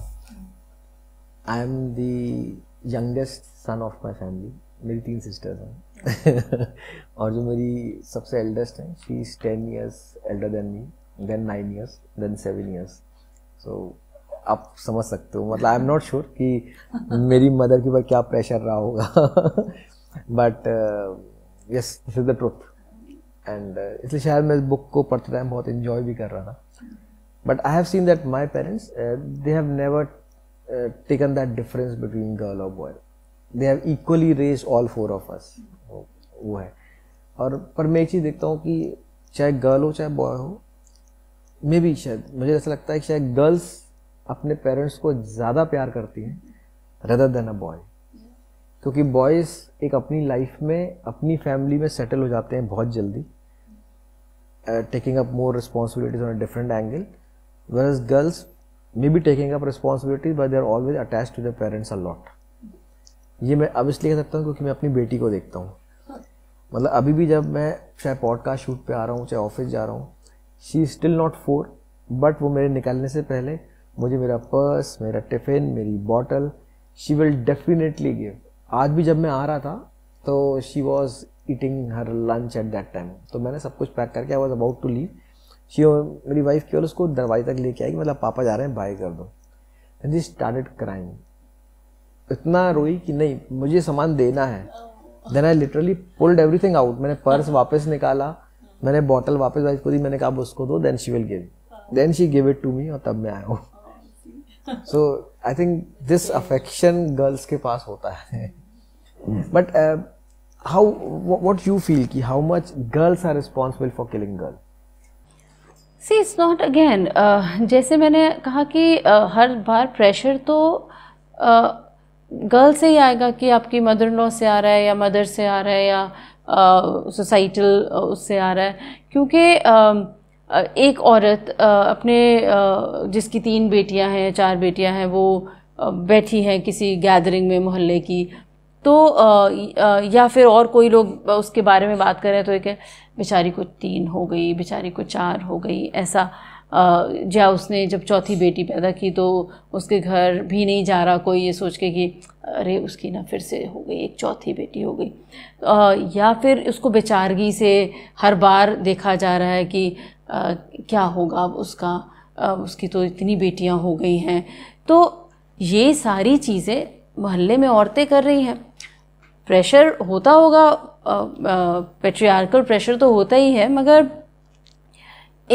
I am the youngest son of my family मेरी तीन सिस्टर्स हैं और जो मेरी सबसे एल्डेस्ट हैं she is ten years elder than me then nine years then seven years so आप समझ सकते हो मतलब आई एम नॉट श्योर कि मेरी मदर के ऊपर क्या प्रेशर रहा होगा but yes this is the truth and इसलिए शायद मैं इस बुक को पढ़ते टाइम बहुत इन्जॉय भी कर रहा था but I have seen that my parents they have never taken that difference between girl और boy they have equally raised all four of us वो है और पर मैं एक चीज़ देखता हूँ कि चाहे गर्ल हो चाहे बॉय हो मे बी शायद मुझे ऐसा लगता है कि शायद गर्ल्स अपने पेरेंट्स को ज़्यादा प्यार करती हैं रदर देन अ बॉय क्योंकि बॉयज़ एक अपनी लाइफ में अपनी फैमिली में सेटल हो जाते हैं बहुत जल्दी taking up more responsibilities on a different angle whereas girls may be taking up responsibilities but they are always attach to their parents a lot ये मैं अब इसलिए कह सकता हूँ क्योंकि मैं अपनी बेटी को देखता हूँ मतलब अभी भी जब मैं चाहे पॉडकास्ट शूट पे आ रहा हूँ चाहे ऑफिस जा रहा हूँ she still not for but वो मेरे निकालने से पहले मुझे मेरा पर्स मेरा टिफ़िन मेरी bottle she will definitely give आज भी जब मैं आ रहा था तो she was eating her lunch at that time तो मैंने सब कुछ पैक करके I was about to leave she मेरी वाइफ केवल उसको दरवाजे तक लेके आई कि मतलब पापा जा रहे हैं बाय कर दो एंड जी स्टार्टेड क्राइम इतना रोई कि नहीं मुझे सामान देना है then I literally pulled everything out मैंने पर्स वापस निकाला मैंने बॉटल वापस वाइफ को दी मैंने कहा उसको दो then she will give then she give it to me और तब मैं आया हूँ so I think this affection girls के पास होता है but how what you feel कि how much girls are responsible for killing girl see it's not again जैसे मैंने कहा कि uh, हर बार प्रेशर तो गर्ल uh, से ही आएगा कि आपकी मदर लॉ से आ रहा है या मदर से आ रहा है या सोसाइटल उससे आ रहा है क्योंकि एक औरत अपने जिसकी तीन बेटियां हैं चार बेटियां हैं वो बैठी हैं किसी गैदरिंग में मोहल्ले की तो या फिर और कोई लोग उसके बारे में बात करें तो एक बेचारी को तीन हो गई बेचारी को चार हो गई ऐसा जब उसने जब चौथी बेटी पैदा की तो उसके घर भी नहीं जा रहा कोई ये सोच के कि अरे उसकी ना फिर से हो गई एक चौथी बेटी हो गई या फिर उसको बेचारगी से हर बार देखा जा रहा है कि आ, क्या होगा उसका आ, उसकी तो इतनी बेटियां हो गई हैं तो ये सारी चीज़ें मोहल्ले में औरतें कर रही हैं प्रेशर होता होगा पेट्रियार्कल प्रेशर तो होता ही है मगर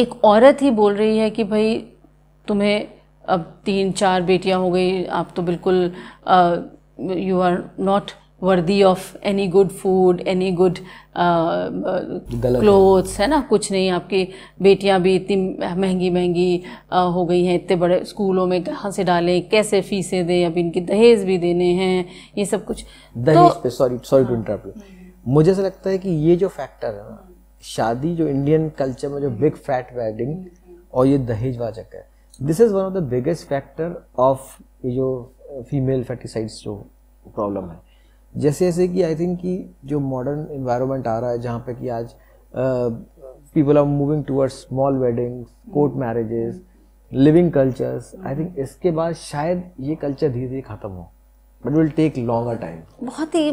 एक औरत ही बोल रही है कि भाई तुम्हें अब तीन चार बेटियां हो गई आप तो बिल्कुल you are not worthy of any good food any good clothes है ना कुछ नहीं आपकी बेटियां भी इतनी महंगी महंगी हो गई हैं इतने बड़े स्कूलों में कहाँ से डालें कैसे फीसें दें अब इनकी दहेज भी देने हैं ये सब कुछ दहेज तो, पे सॉरी सॉरी टू इंटरप्ट मुझे ऐसा लगता है कि ये जो फैक्टर है ना शादी जो इंडियन कल्चर में जो बिग फैट वेडिंग और ये दहेज वाचक है this is one of the biggest factor of ये जो फीमेल uh, फैटिसाइड्स जो प्रॉब्लम है जैसे जैसे कि आई थिंक कि जो मॉडर्न इन्वायरमेंट आ रहा है जहाँ पे कि आज people are moving towards small weddings court marriages living cultures I think इसके बाद शायद ये कल्चर धीरे धीरे ख़त्म हो but will take longer time बहुत ही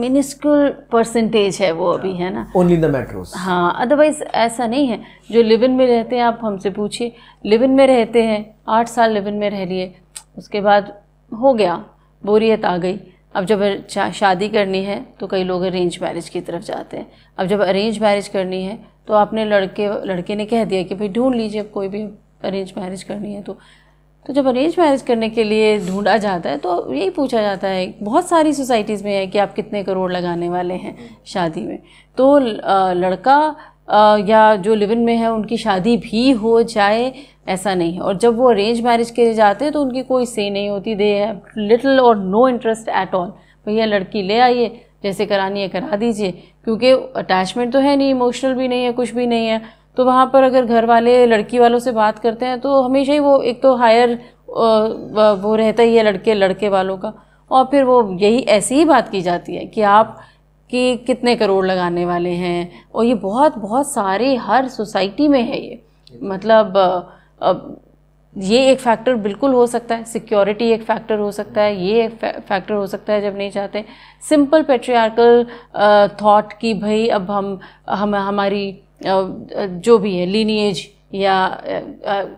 मिनिस्कुल uh, परसेंटेज है वो अभी है ना ओनली द मेट्रोस हाँ अदरवाइज ऐसा नहीं है जो लिव इन में रहते हैं आप हमसे पूछिए लिव इन में रहते हैं आठ साल लिव इन में रह लिए उसके बाद हो गया बोरियत आ गई अब जब शादी करनी है तो कई लोग अरेंज मैरिज की तरफ जाते हैं अब जब अरेंज मैरिज करनी है तो आपने लड़के लड़के ने कह दिया कि भाई ढूंढ लीजिए कोई भी अरेंज मैरिज करनी है तो तो जब अरेंज मैरिज करने के लिए ढूंढा जाता है तो यही पूछा जाता है बहुत सारी सोसाइटीज़ में है कि आप कितने करोड़ लगाने वाले हैं शादी में तो लड़का या जो लिविन में है उनकी शादी भी हो जाए ऐसा नहीं है और जब वो अरेंज मैरिज के लिए जाते हैं तो उनकी कोई से नहीं होती दे है लिटल और नो इंटरेस्ट एट ऑल भैया लड़की ले आइए जैसे करानी है करा दीजिए क्योंकि अटैचमेंट तो है नहीं इमोशनल भी नहीं है कुछ भी नहीं है तो वहाँ पर अगर घर वाले लड़की वालों से बात करते हैं तो हमेशा ही वो एक तो हायर वो रहता ही है लड़के लड़के वालों का और फिर वो यही ऐसी ही बात की जाती है कि आप कि कितने करोड़ लगाने वाले हैं और ये बहुत बहुत सारे हर सोसाइटी में है ये मतलब ये एक फैक्टर बिल्कुल हो सकता है सिक्योरिटी एक फैक्टर हो सकता है ये एक फैक्टर हो सकता है जब नहीं चाहते सिंपल पेट्रियार्कल थॉट कि भाई अब हम हम हमारी जो भी है लीनिएज या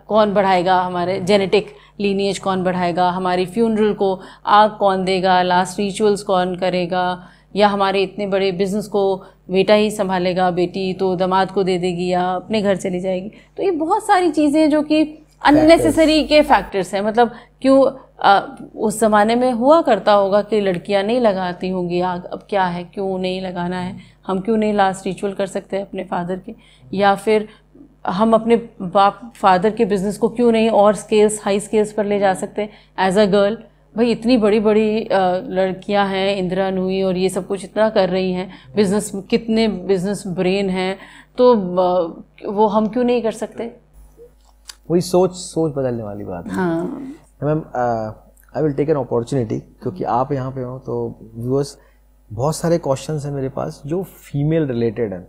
कौन बढ़ाएगा हमारे जेनेटिक लीनिएज कौन बढ़ाएगा हमारी फ्यूनरल को आग कौन देगा लास्ट रिचुअल्स कौन करेगा या हमारे इतने बड़े बिजनेस को बेटा ही संभालेगा बेटी तो दामाद को दे देगी या अपने घर चली जाएगी तो ये बहुत सारी चीज़ें जो कि अननेसेसरी के फैक्टर्स हैं मतलब क्यों आ, उस ज़माने में हुआ करता होगा कि लड़कियां नहीं लगाती होंगी आग अब क्या है क्यों नहीं लगाना है हम क्यों नहीं लास्ट रिचुअल कर सकते हैं अपने फादर के या फिर हम अपने बाप फादर के बिज़नेस को क्यों नहीं और स्केल्स हाई स्केल्स पर ले जा सकते हैं एज अ गर्ल भाई इतनी बड़ी बड़ी लड़कियां हैं इंदिरा नूई और ये सब कुछ इतना कर रही हैं बिज़नेस कितने बिज़नेस ब्रेन हैं तो वो हम क्यों नहीं कर सकते वही सोच सोच बदलने वाली बात है हाँ ma'am I will take an opportunity क्योंकि आप यहाँ पे हो तो व्यूअर्स बहुत सारे क्वेश्चन हैं मेरे पास जो फीमेल रिलेटेड हैं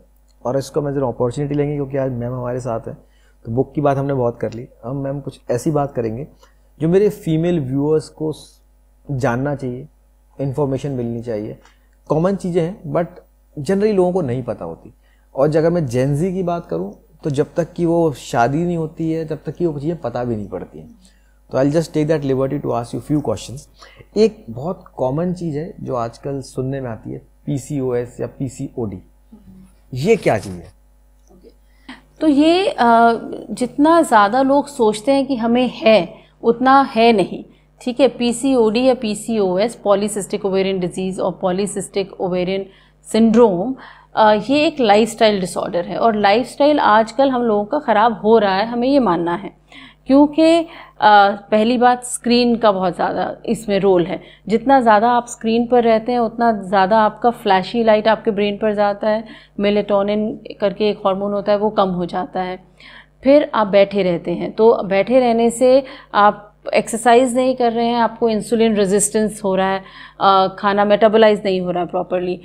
और इसको मैं एज अपॉर्चुनिटी लेंगे क्योंकि आज मैम हमारे साथ हैं तो बुक की बात हमने बहुत कर ली अब मैम कुछ ऐसी बात करेंगे जो मेरे फीमेल व्यूअर्स को जानना चाहिए इन्फॉर्मेशन मिलनी चाहिए कॉमन चीज़ें हैं बट जनरली लोगों को नहीं पता होती और जगह मैं जेंजी की बात करूँ तो जब तक कि वो शादी नहीं होती है तब तक कि वो चीज़ें पता भी नहीं पड़ती हैं तो I just take that liberty to ask you few question एक बहुत कॉमन चीज़ है जो आजकल सुनने में आती है पीसीओएस या पीसीओडी ये क्या चीज़ है तो ये जितना ज़्यादा लोग सोचते हैं कि हमें है उतना है नहीं ठीक है पीसीओडी या पीसीओएस पॉलीसिस्टिक ओवेरियन डिजीज़ और पॉलीसिस्टिक ओवेरियन सिंड्रोम ये एक लाइफस्टाइल डिसऑर्डर है और लाइफस्टाइल आजकल हम लोगों का ख़राब हो रहा है हमें ये मानना है क्योंकि पहली बात स्क्रीन का बहुत ज़्यादा इसमें रोल है जितना ज़्यादा आप स्क्रीन पर रहते हैं उतना ज़्यादा आपका फ्लैशी लाइट आपके ब्रेन पर जाता है मेलेटोनिन करके एक हार्मोन होता है वो कम हो जाता है फिर आप बैठे रहते हैं तो बैठे रहने से आप एक्सरसाइज नहीं कर रहे हैं आपको इंसुलिन रेजिस्टेंस हो रहा है आ, खाना मेटाबोलाइज नहीं हो रहा है प्रॉपरली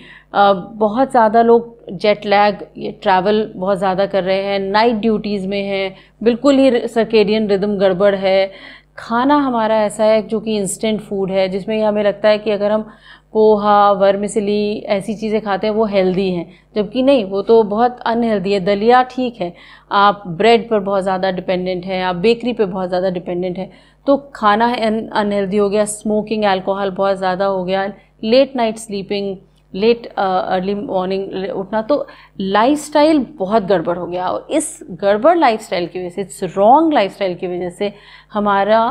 बहुत ज़्यादा लोग जेट लैग ये ट्रैवल बहुत ज़्यादा कर रहे हैं नाइट ड्यूटीज़ में है बिल्कुल ही सर्केडियन रिदम गड़बड़ है खाना हमारा ऐसा है जो कि इंस्टेंट फूड है जिसमें हमें लगता है कि अगर हम पोहा वर्मिसली ऐसी चीज़ें खाते हैं वो हेल्दी हैं जबकि नहीं वो तो बहुत अनहेल्दी है दलिया ठीक है आप ब्रेड पर बहुत ज़्यादा डिपेंडेंट हैं आप बेकरी पर बहुत ज़्यादा डिपेंडेंट हैं तो खाना अनहेल्दी हो गया स्मोकिंग अल्कोहल बहुत ज़्यादा हो गया late night sleeping late early morning उठना तो लाइफस्टाइल बहुत गड़बड़ हो गया और इस गड़बड़ लाइफस्टाइल की वजह से इस रॉन्ग लाइफस्टाइल की वजह से हमारा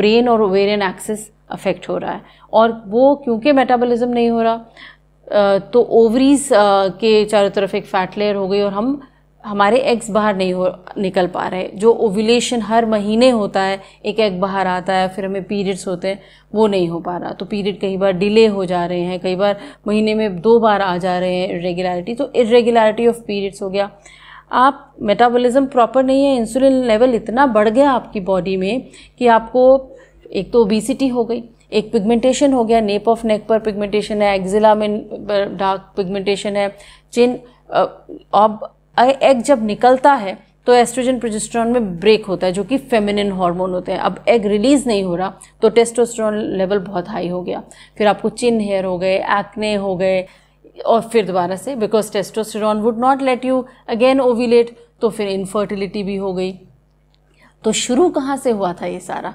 ब्रेन और ओवेरियन एक्सेस अफेक्ट हो रहा है और वो क्योंकि मेटाबॉलिज्म नहीं हो रहा uh, तो ओवरीज uh, के चारों तरफ एक फैट लेयर हो गई और हम हमारे एग्स बाहर नहीं हो निकल पा रहे जो ओव्यूलेशन हर महीने होता है एक एग बाहर आता है फिर हमें पीरियड्स होते हैं वो नहीं हो पा रहा तो पीरियड कई बार डिले हो जा रहे हैं कई बार महीने में दो बार आ जा रहे हैं इरेगुलरिटी तो इरेगुलरिटी ऑफ पीरियड्स हो गया आप मेटाबॉलिज्म प्रॉपर नहीं है इंसुलिन लेवल इतना बढ़ गया आपकी बॉडी में कि आपको एक तो ओबिसिटी हो गई एक पिगमेंटेशन हो गया नेप ऑफ नेक पर पिगमेंटेशन है एक्जिला में डार्क पिगमेंटेशन है चिन अब एग जब निकलता है तो एस्ट्रोजन प्रोजेस्ट्रॉन में ब्रेक होता है जो कि फेमिनिन हार्मोन होते हैं अब एग रिलीज़ नहीं हो रहा तो टेस्टोस्टेरोन लेवल बहुत हाई हो गया फिर आपको चिन हेयर हो गए एक्ने हो गए और फिर दोबारा से because testosterone would not let you again ovulate तो फिर इनफर्टिलिटी भी हो गई तो शुरू कहाँ से हुआ था ये सारा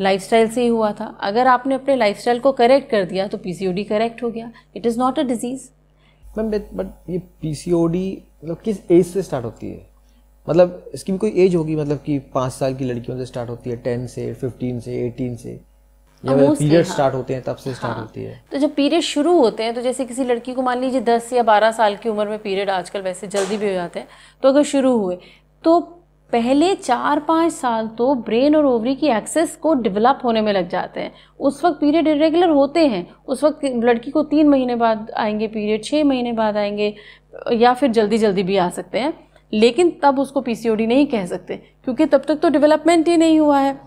लाइफ से ही हुआ था अगर आपने अपने लाइफ को करेक्ट कर दिया तो पी करेक्ट हो गया it is not a disease ma'am but ये पी मतलब किस एज से स्टार्ट होती है मतलब इसकी भी कोई एज होगी मतलब कि पाँच साल की लड़कियों से स्टार्ट होती है टेन से फिफ्टीन से एटीन से पीरियड मतलब स्टार्ट हाँ। होते हैं तब से स्टार्ट हाँ। होती है तो जब पीरियड शुरू होते हैं तो जैसे किसी लड़की को मान लीजिए दस या बारह साल की उम्र में पीरियड आजकल वैसे जल्दी भी हो जाते हैं तो अगर शुरू हुए तो पहले चार पाँच साल तो ब्रेन और ओवरी की एक्सेस को डेवलप होने में लग जाते हैं उस वक्त पीरियड इरेगुलर होते हैं उस वक्त लड़की को तीन महीने बाद आएंगे पीरियड छः महीने बाद आएंगे या फिर जल्दी जल्दी भी आ सकते हैं लेकिन तब उसको पीसीओडी नहीं कह सकते क्योंकि तब तक तो डेवलपमेंट ही नहीं हुआ है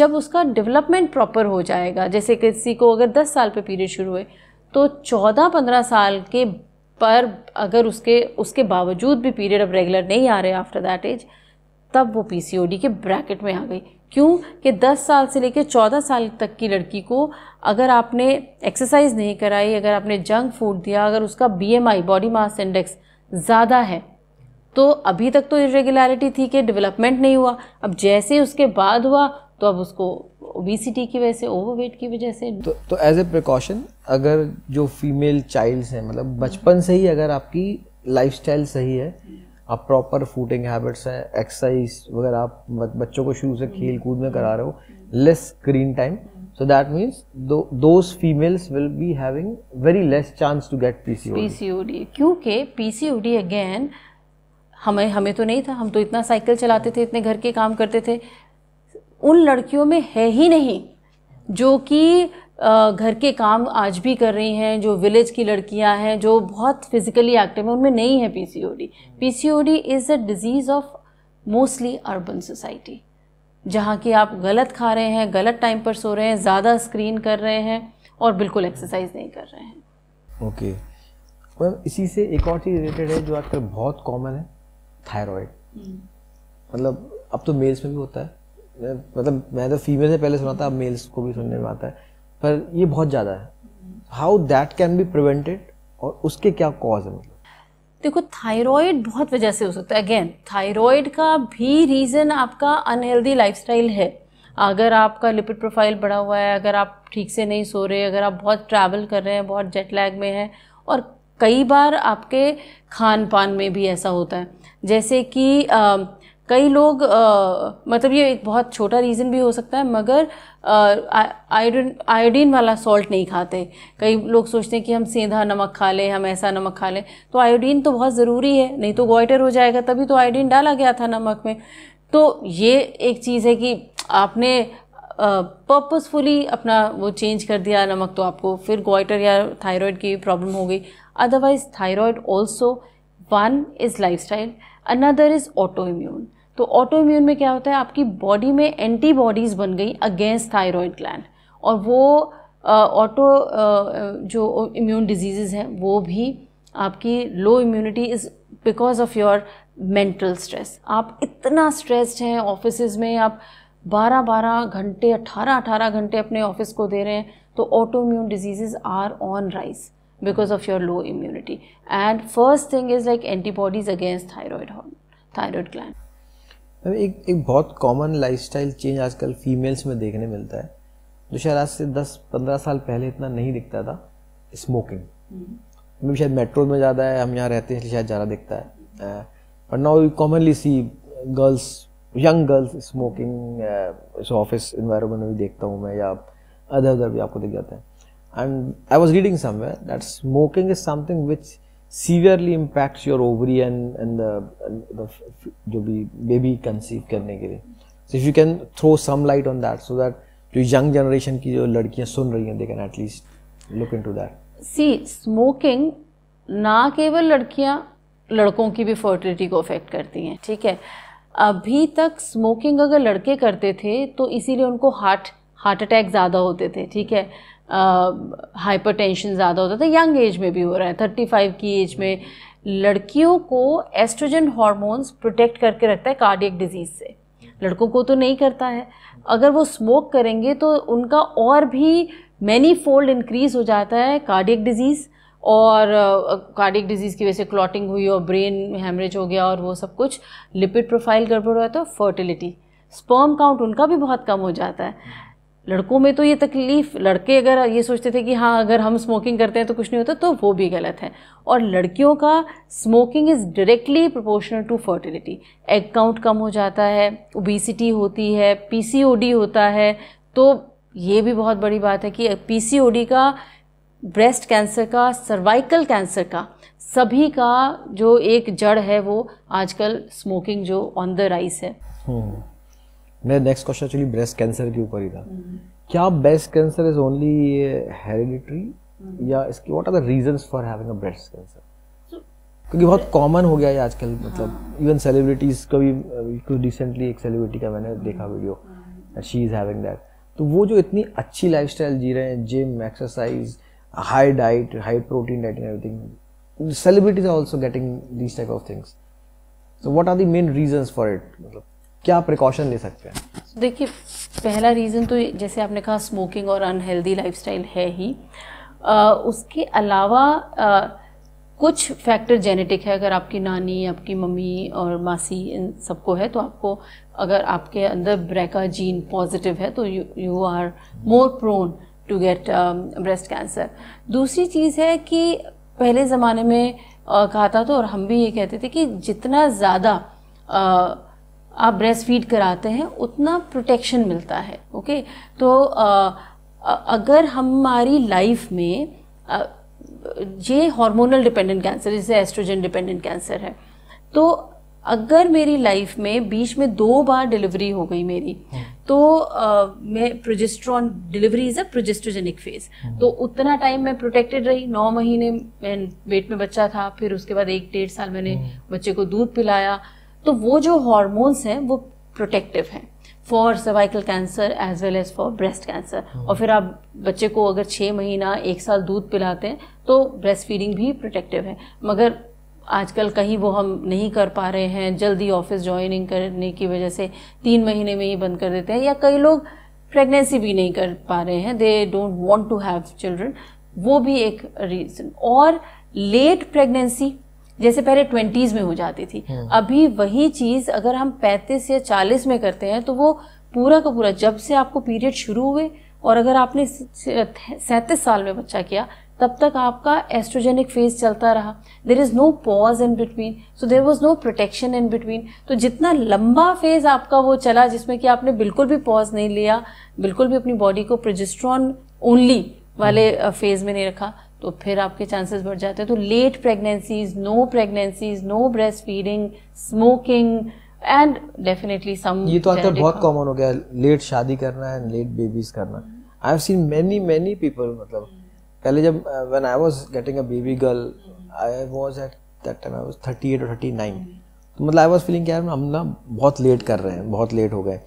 जब उसका डेवलपमेंट प्रॉपर हो जाएगा जैसे किसी को अगर 10 साल पे पीरियड शुरू हुए तो 14-15 साल के पर अगर उसके उसके बावजूद भी पीरियड अब रेगुलर नहीं आ रहे आफ्टर दैट एज तब वो पी के ब्रैकेट में आ गई क्यों कि 10 साल से लेकर 14 साल तक की लड़की को अगर आपने एक्सरसाइज नहीं कराई अगर आपने जंक फूड दिया अगर उसका बीएमआई बॉडी मास इंडेक्स ज़्यादा है तो अभी तक तो इरेगुलरिटी थी कि डेवलपमेंट नहीं हुआ अब जैसे ही उसके बाद हुआ तो अब उसको ओबीसीटी की वजह से ओवरवेट की वजह से तो तो एज ए प्रिकॉशन अगर जो फीमेल चाइल्ड्स हैं मतलब बचपन से ही अगर आपकी लाइफस्टाइल सही है आप प्रॉपर फूडिंग हैबिट्स हैं एक्सरसाइज वगैरह आप बच्चों को शुरू से खेल कूद में करा रहे हो less screen time so that means th- those females will be having very less chance to get PCOD. PCOD क्योंकि पी PCOD अगेन हमें हमें तो नहीं था हम तो इतना साइकिल चलाते थे इतने घर के काम करते थे उन लड़कियों में है ही नहीं जो कि घर के काम आज भी कर रही हैं जो विलेज की लड़कियां हैं जो बहुत फिजिकली एक्टिव हैं उनमें नहीं है PCOD PCOD is a disease of mostly urban society जहाँ की आप गलत खा रहे हैं गलत टाइम पर सो रहे हैं ज़्यादा स्क्रीन कर रहे हैं और बिल्कुल एक्सरसाइज नहीं कर रहे हैं ओके okay. मैम इसी से एक और चीज़ रिलेटेड है जो आजकल बहुत कॉमन है थायराइड हम्म। मतलब अब तो मेल्स में भी होता है मतलब मैं तो फीमेल से पहले सुना था अब मेल्स को भी सुनने में आता है पर ये बहुत ज़्यादा है how that can be prevented और उसके क्या कॉज है देखो थायराइड बहुत वजह से हो सकता है अगेन थायराइड का भी रीज़न आपका अनहेल्दी लाइफस्टाइल है अगर आपका लिपिड प्रोफाइल बढ़ा हुआ है अगर आप ठीक से नहीं सो रहे अगर आप बहुत ट्रैवल कर रहे हैं बहुत जेट लैग में हैं और कई बार आपके खान पान में भी ऐसा होता है जैसे कि कई लोग आ, मतलब ये एक बहुत छोटा रीज़न भी हो सकता है मगर आयोडीन आयोडीन वाला सॉल्ट नहीं खाते कई लोग सोचते हैं कि हम सीधा नमक खा लें हम ऐसा नमक खा लें तो आयोडीन तो बहुत ज़रूरी है नहीं तो गोइटर हो जाएगा तभी तो आयोडीन डाला गया था नमक में तो ये एक चीज़ है कि आपने पर्पसफुली अपना वो चेंज कर दिया नमक तो आपको फिर गोइटर या थायराइड की प्रॉब्लम हो गई otherwise thyroid also one is life style another is autoimmune तो ऑटोइम्यून में क्या होता है आपकी बॉडी में एंटीबॉडीज़ बन गई अगेंस्ट थायरॉयड ग्लैंड और वो ऑटो uh, uh, जो इम्यून डिजीज़ हैं वो भी आपकी low immunity is because of your mental stress आप इतना स्ट्रेस्ड हैं ऑफिस में आप 12-12 घंटे 18-18 घंटे अपने ऑफिस को दे रहे हैं तो auto immune disease are on rise because of your low immunity and first thing is like antibodies against thyroid hormone thyroid gland एक एक बहुत कॉमन लाइफस्टाइल चेंज आजकल फीमेल्स में देखने मिलता है जो शायद आज से 10-15 साल पहले इतना नहीं दिखता था स्मोकिंग हम्म। mm-hmm. शायद मेट्रो में ज़्यादा है हम यहाँ रहते हैं शायद ज़्यादा दिखता है but now you commonly see girls young girls smoking office environment में भी देखता हूँ मैं या अदर अदर भी आपको दिख जाते हैं and I was reading somewhere that smoking is something which severely impact your ovary and and जो भी बेबी कंसीव करने के लिए so if you can throw some light on that so that जो यंग जनरेशन की जो लड़कियां सुन रही हैं they can at least look into that see smoking ना केवल लड़कियां लड़कों की भी फर्टिलिटी को अफेक्ट करती हैं ठीक है अभी तक स्मोकिंग अगर लड़के करते थे तो इसीलिए उनको हार्ट हार्ट अटैक ज़्यादा होते थे ठीक है हाइपर टेंशन ज़्यादा होता था यंग एज में भी हो रहा है थर्टी फाइव की एज में लड़कियों को एस्ट्रोजन हॉर्मोन्स प्रोटेक्ट करके रखता है कार्डियक डिजीज़ से लड़कों को तो नहीं करता है अगर वो स्मोक करेंगे तो उनका और भी मैनी फोल्ड इंक्रीज़ हो जाता है कार्डियक डिजीज़ और कार्डिक डिजीज़ की वजह से क्लॉटिंग हुई और ब्रेन हेमरेज हो गया और वो सब कुछ लिपिड प्रोफाइल गड़बड़ जाता तो फर्टिलिटी स्पर्म काउंट उनका भी बहुत कम हो जाता है लड़कों में तो ये तकलीफ़ लड़के अगर ये सोचते थे कि हाँ अगर हम स्मोकिंग करते हैं तो कुछ नहीं होता तो वो भी गलत है और लड़कियों का smoking is directly proportional to fertility egg count कम हो जाता है ओबिसिटी होती है पीसीओडी होता है तो ये भी बहुत बड़ी बात है कि पीसीओडी का ब्रेस्ट कैंसर का सर्वाइकल कैंसर का सभी का जो एक जड़ है वो आजकल स्मोकिंग जो ऑन द राइस है हम्म। मेरा next question actually breast cancer के ऊपर ही था क्या breast cancer is only hereditary या इसके what are the reasons for having a breast cancer क्योंकि बहुत कॉमन हो गया है आजकल हाँ। मतलब इवन सेलिब्रिटीज़ का भी रिसेंटली एक सेलिब्रिटी का मैंने hmm. देखा video she is having that तो वो जो इतनी अच्छी लाइफस्टाइल जी रहे हैं gym exercise high diet high protein diet and everything celebrities are also getting these type of things so what are the main reasons for it मतलब क्या प्रिकॉशन ले सकते हैं देखिए पहला रीज़न तो जैसे आपने कहा स्मोकिंग और अनहेल्दी लाइफस्टाइल है ही आ, उसके अलावा आ, कुछ फैक्टर जेनेटिक है अगर आपकी नानी आपकी मम्मी और मासी इन सबको है तो आपको अगर आपके अंदर ब्रैका जीन पॉजिटिव है तो you are more prone to get breast cancer दूसरी चीज़ है कि पहले ज़माने में uh, कहा था तो और हम भी ये कहते थे कि जितना ज़्यादा uh, आप ब्रेस्ट फीड कराते हैं उतना प्रोटेक्शन मिलता है ओके तो आ, अगर हमारी लाइफ में आ, ये हार्मोनल डिपेंडेंट कैंसर जैसे एस्ट्रोजन डिपेंडेंट कैंसर है तो अगर मेरी लाइफ में बीच में दो बार डिलीवरी हो गई मेरी हम्म। तो आ, मैं progesterone delivery is a progestogenic phase तो उतना टाइम मैं प्रोटेक्टेड रही नौ महीने मैं वेट में बच्चा था फिर उसके बाद एक डेढ़ साल मैंने हम्म। बच्चे को दूध पिलाया तो वो जो हॉर्मोन्स हैं वो प्रोटेक्टिव हैं for cervical cancer as well as for breast cancer और फिर आप बच्चे को अगर छः महीना एक साल दूध पिलाते हैं तो ब्रेस्ट फीडिंग भी प्रोटेक्टिव है मगर आजकल कहीं वो हम नहीं कर पा रहे हैं जल्दी ऑफिस ज्वाइनिंग करने की वजह से तीन महीने में ही बंद कर देते हैं या कई लोग प्रेगनेंसी भी नहीं कर पा रहे हैं they don't want to have children वो भी एक रीज़न और लेट प्रेगनेंसी जैसे पहले ट्वेंटीज में हो जाती थी हम्म। अभी वही चीज अगर हम पैंतीस या चालीस में करते हैं तो वो पूरा का पूरा जब से आपको पीरियड शुरू हुए और अगर आपने सैंतीस साल में बच्चा किया तब तक आपका एस्ट्रोजेनिक फेज चलता रहा there is no pause in between so there was no protection in between तो जितना लंबा फेज आपका वो चला जिसमें कि आपने बिल्कुल भी पॉज नहीं लिया बिल्कुल भी अपनी बॉडी को प्रोजेस्ट्रॉन ओनली वाले फेज में नहीं रखा तो फिर आपके चांसेस बढ़ जाते हैं तो late pregnancies no pregnancies no breast feeding smoking and definitely some ये तो आजकल बहुत कॉमन हो गया लेट शादी करना एंड लेट बेबीज करना I have seen many many people मतलब पहले जब when I was getting a baby girl I was at that time I was 38 और 39 तो मतलब आई वाज फीलिंग यार हम ना बहुत लेट कर रहे हैं बहुत लेट हो गए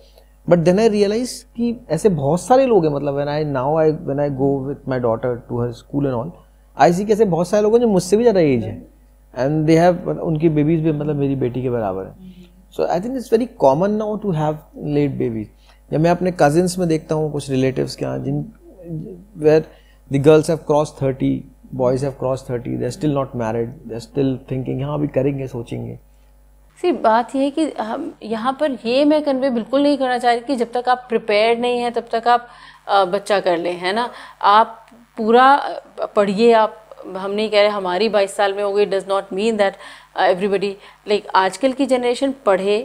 बट देन आई रियलाइज कि ऐसे बहुत सारे लोग हैं मतलब when I now I when I go with my daughter to her school and all I see कैसे बहुत सारे लोग हैं जो मुझसे भी ज़्यादा एज है एंड दे हैव उनकी बेबीज भी मतलब मेरी बेटी के बराबर है so I think it's very common now to have late babies जब मैं अपने कजिन्स में देखता हूँ कुछ रिलेटिव्स के यहाँ जिन were the girls have cross thirty boys have cross thirty they still not married they still thinking हाँ अभी करेंगे सोचेंगे सी बात यह है कि हम यहाँ पर ये मैं कन्वे बिल्कुल नहीं करना चाह रही कि जब तक आप प्रिपेयर्ड नहीं हैं तब तक आप बच्चा कर लें है ना आप पूरा पढ़िए आप हम नहीं कह रहे हमारी बाईस साल में हो गई does not mean that everybody like आजकल की जनरेशन पढ़े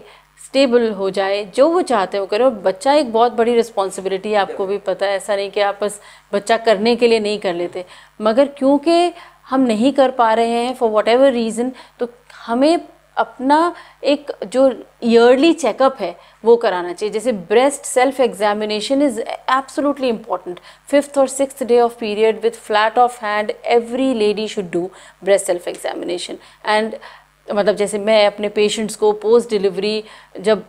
स्टेबल हो जाए जो वो चाहते हो करें और बच्चा एक बहुत बड़ी रिस्पॉन्सिबिलिटी है आपको भी पता है ऐसा नहीं कि आप बस बच्चा करने के लिए नहीं कर लेते मगर क्योंकि हम नहीं कर पा रहे हैं फॉर वॉट एवर रीज़न तो हमें अपना एक जो ईयरली चेकअप है वो कराना चाहिए जैसे breast self examination is absolutely important fifth और six day of period with flat of hand every lady should do breast self examination and मतलब जैसे मैं अपने पेशेंट्स को पोस्ट डिलीवरी जब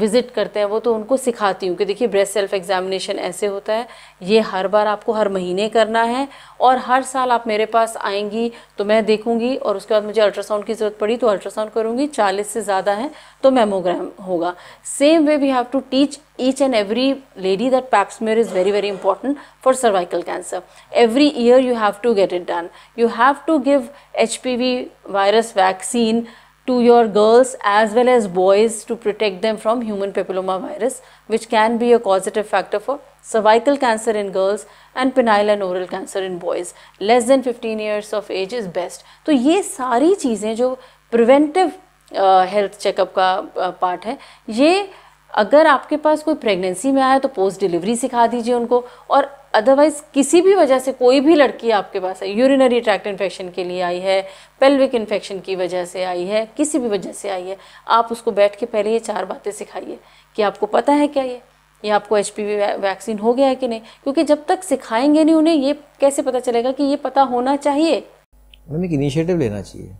विज़िट करते हैं वो तो उनको सिखाती हूँ कि देखिए ब्रेस्ट सेल्फ एग्ज़ामिनेशन ऐसे होता है ये हर बार आपको हर महीने करना है और हर साल आप मेरे पास आएंगी तो मैं देखूँगी और उसके बाद मुझे अल्ट्रासाउंड की ज़रूरत पड़ी तो अल्ट्रासाउंड करूँगी चालीस से ज़्यादा है तो मेमोग्राम होगा same way we have to teach each and every lady that pap smear is very very important for cervical cancer every year you have to get it done you have to give hpv virus vaccine to your girls as well as boys to protect them from human papillomavirus which can be a causative factor for cervical cancer in girls and penile and oral cancer in boys less than 15 years of age is best तो ये सारी चीज़ें जो preventive health checkup का part uh, है ये अगर आपके पास कोई प्रेगनेंसी में आया तो पोस्ट डिलीवरी सिखा दीजिए उनको और अदरवाइज़ किसी भी वजह से कोई भी लड़की आपके पास है यूरिनरी ट्रैक्ट इन्फेक्शन के लिए आई है पेल्विक इन्फेक्शन की वजह से आई है किसी भी वजह से आई है आप उसको बैठ के पहले ये चार बातें सिखाइए कि आपको पता है क्या ये या आपको एच वैक्सीन हो गया है कि नहीं क्योंकि जब तक सिखाएंगे नहीं उन्हें ये कैसे पता चलेगा कि ये पता होना चाहिए मैम एक इनिशिएटिव लेना चाहिए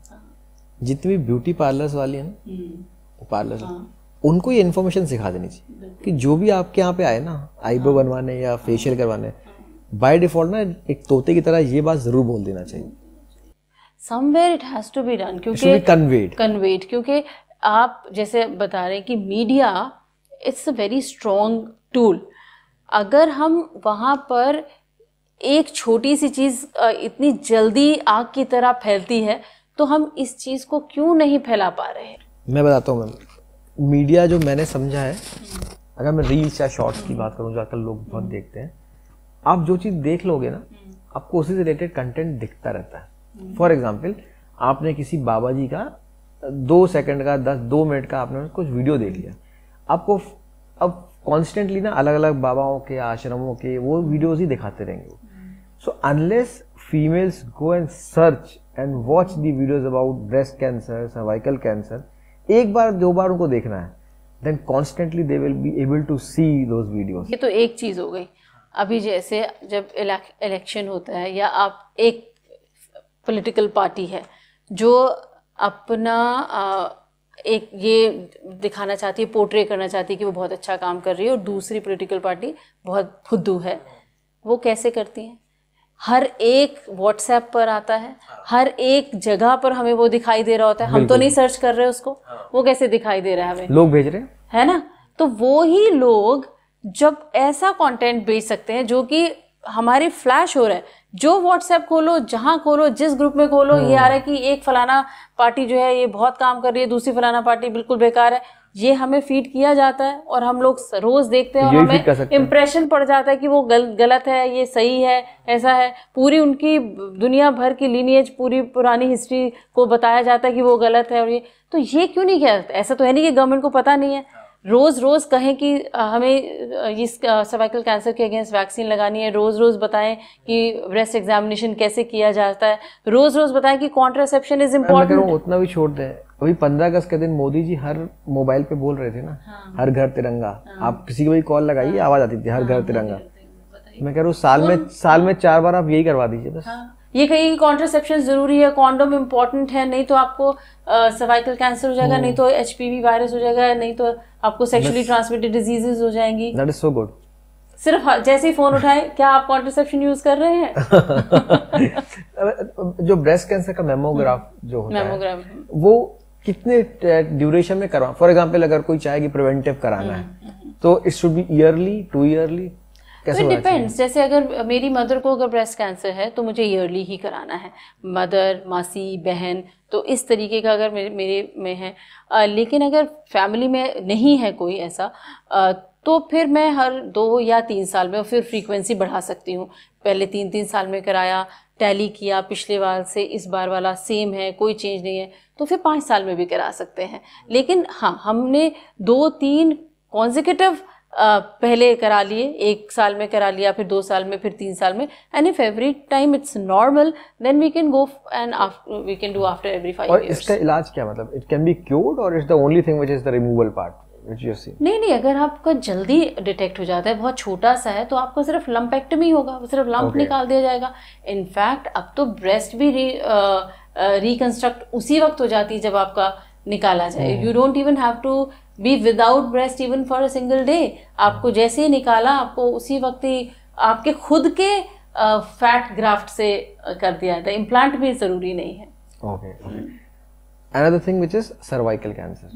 जितनी ब्यूटी पार्लर्स वाली है ना पार्लर हम्म। उनको ये इन्फॉर्मेशन सिखा देनी चाहिए कि जो भी आपके यहाँ पे आए ना आईब्रो हाँ। बनवाने या फेशियल करवाने बाय डिफॉल्ट ना एक तोते की तरह ये बात जरूर बोल देना चाहिए somewhere it has to be done क्योंकि कन्वेड कन्वेड क्योंकि आप जैसे बता रहे हैं कि media it's a very strong tool अगर हम वहाँ पर एक छोटी सी चीज़ इतनी जल्दी आग की तरह फैलती है तो हम इस चीज़ को क्यों नहीं फैला पा रहे हैं मैं बताता हूँ मैम मीडिया जो मैंने समझा है अगर मैं रील्स या शॉर्ट्स की बात करूँ जो आजकल लोग बहुत देखते हैं आप जो चीज़ देख लोगे ना आपको उसी से रिलेटेड कंटेंट दिखता रहता है फॉर एग्जाम्पल आपने किसी बाबा जी का दो सेकंड का दस दो मिनट का आपने कुछ वीडियो देख लिया आपको अब कॉन्स्टेंटली ना अलग अलग बाबाओं के आश्रमों के वो वीडियोज ही दिखाते रहेंगे so unless females go and search and watch the videos about breast cancer cervical cancer एक बार दो बार उनको देखना है then constantly they will be able to see those videos ये तो एक चीज़ हो गई अभी जैसे जब इलेक्शन होता है या आप एक पॉलिटिकल पार्टी है जो अपना आ, एक ये दिखाना चाहती है पोर्ट्रे करना चाहती है कि वो बहुत अच्छा काम कर रही है और दूसरी पॉलिटिकल पार्टी बहुत फुद्दू है वो कैसे करती हैं हर एक व्हाट्सएप पर आता है हाँ। हर एक जगह पर हमें वो दिखाई दे रहा होता है हम तो नहीं सर्च कर रहे उसको हाँ। वो कैसे दिखाई दे रहा है हमें लोग भेज रहे हैं है ना तो वो ही लोग जब ऐसा कंटेंट भेज सकते हैं जो कि हमारे फ्लैश हो रहा है जो व्हाट्सएप खोलो जहाँ खोलो जिस ग्रुप में खोलो ये आ रहा है हाँ। कि एक फलाना पार्टी जो है ये बहुत काम कर रही है दूसरी फलाना पार्टी बिल्कुल बेकार है ये हमें फीड किया जाता है और हम लोग रोज देखते हैं और हमें इम्प्रेशन पड़ जाता है कि वो गल, गलत है ये सही है ऐसा है पूरी उनकी दुनिया भर की लीनियज पूरी पुरानी हिस्ट्री को बताया जाता है कि वो गलत है और ये तो ये क्यों नहीं किया ऐसा तो है नहीं कि गवर्नमेंट को पता नहीं है रोज़ रोज़ कहें कि हमें इस सर्वाइकल कैंसर के अगेंस्ट वैक्सीन लगानी है रोज़ रोज़ बताएं कि ब्रेस्ट एग्जामिनेशन कैसे किया जाता है रोज़ रोज़ बताएं कि कॉन्ट्रासेप्शन इज इम्पोर्टेंट उतना भी छोड़ दें अभी पंद्रह अगस्त के दिन मोदी जी हर मोबाइल पे बोल रहे थे ना हाँ। हर घर तिरंगा हाँ। आप किसी को भी कॉल लगाइए हाँ। आवाज आती थी हर हाँ, घर हाँ, तिरंगा हाँ, मैं कह रहा हूँ साल में साल में चार बार आप यही करवा दीजिए बस ये कहिए कि कॉन्ट्रासेप्शन जरूरी है कॉन्डोम इम्पोर्टेंट है नहीं तो आपको सर्वाइकल कैंसर हो जाएगा नहीं तो एच वायरस हो जाएगा नहीं तो आपको सेक्सुअली ट्रांसमिटेड डिजीजेज हो जाएंगी दैट इज सो गुड सिर्फ जैसे ही फोन उठाए क्या आप कॉन्ट्रसेप्शन यूज कर रहे हैं जो ब्रेस्ट कैंसर का मेमोग्राफ हम्म। जो होता है हम्म। वो कितने ड्यूरेशन में करवा फॉर एग्जाम्पल अगर कोई चाहे कि प्रिवेंटिव कराना है तो it should be yearly two yearly कैसे तो डिपेंड्स जैसे अगर मेरी मदर को अगर ब्रेस्ट कैंसर है तो मुझे ईयरली ही कराना है मदर मासी बहन तो इस तरीके का अगर मेरे मेरे में है आ, लेकिन अगर फैमिली में नहीं है कोई ऐसा आ, तो फिर मैं हर दो या तीन साल में फिर फ्रीक्वेंसी बढ़ा सकती हूँ पहले तीन तीन साल में कराया टैली किया पिछले बार से इस बार वाला सेम है कोई चेंज नहीं है तो फिर पाँच साल में भी करा सकते हैं लेकिन हाँ हमने दो तीन कॉन्जिकटिव पहले करा लिए एक साल में करा लिया फिर दो साल में फिर तीन साल में and if every time it's normal then we can go and we can do after every five और इसका इलाज क्या मतलब इट कैन बी क्योर्ड और it the only thing which is the removal part नहीं नहीं अगर आपका जल्दी डिटेक्ट हो जाता है बहुत छोटा सा है तो आपको सिर्फ लम्पेक्टमी होगा सिर्फ लम्प okay. निकाल दिया जाएगा इनफैक्ट अब तो ब्रेस्ट भी री, रिकंस्ट्रक्ट उसी वक्त हो जाती है जब आपका निकाला जाए you don't even have to be without breast even for a single day आपको hmm. जैसे ही निकाला आपको उसी वक्त ही आपके खुद के फैट uh, ग्राफ्ट से कर दिया जाता है इम्प्लांट भी ज़रूरी नहीं है okay another thing which is cervical cancer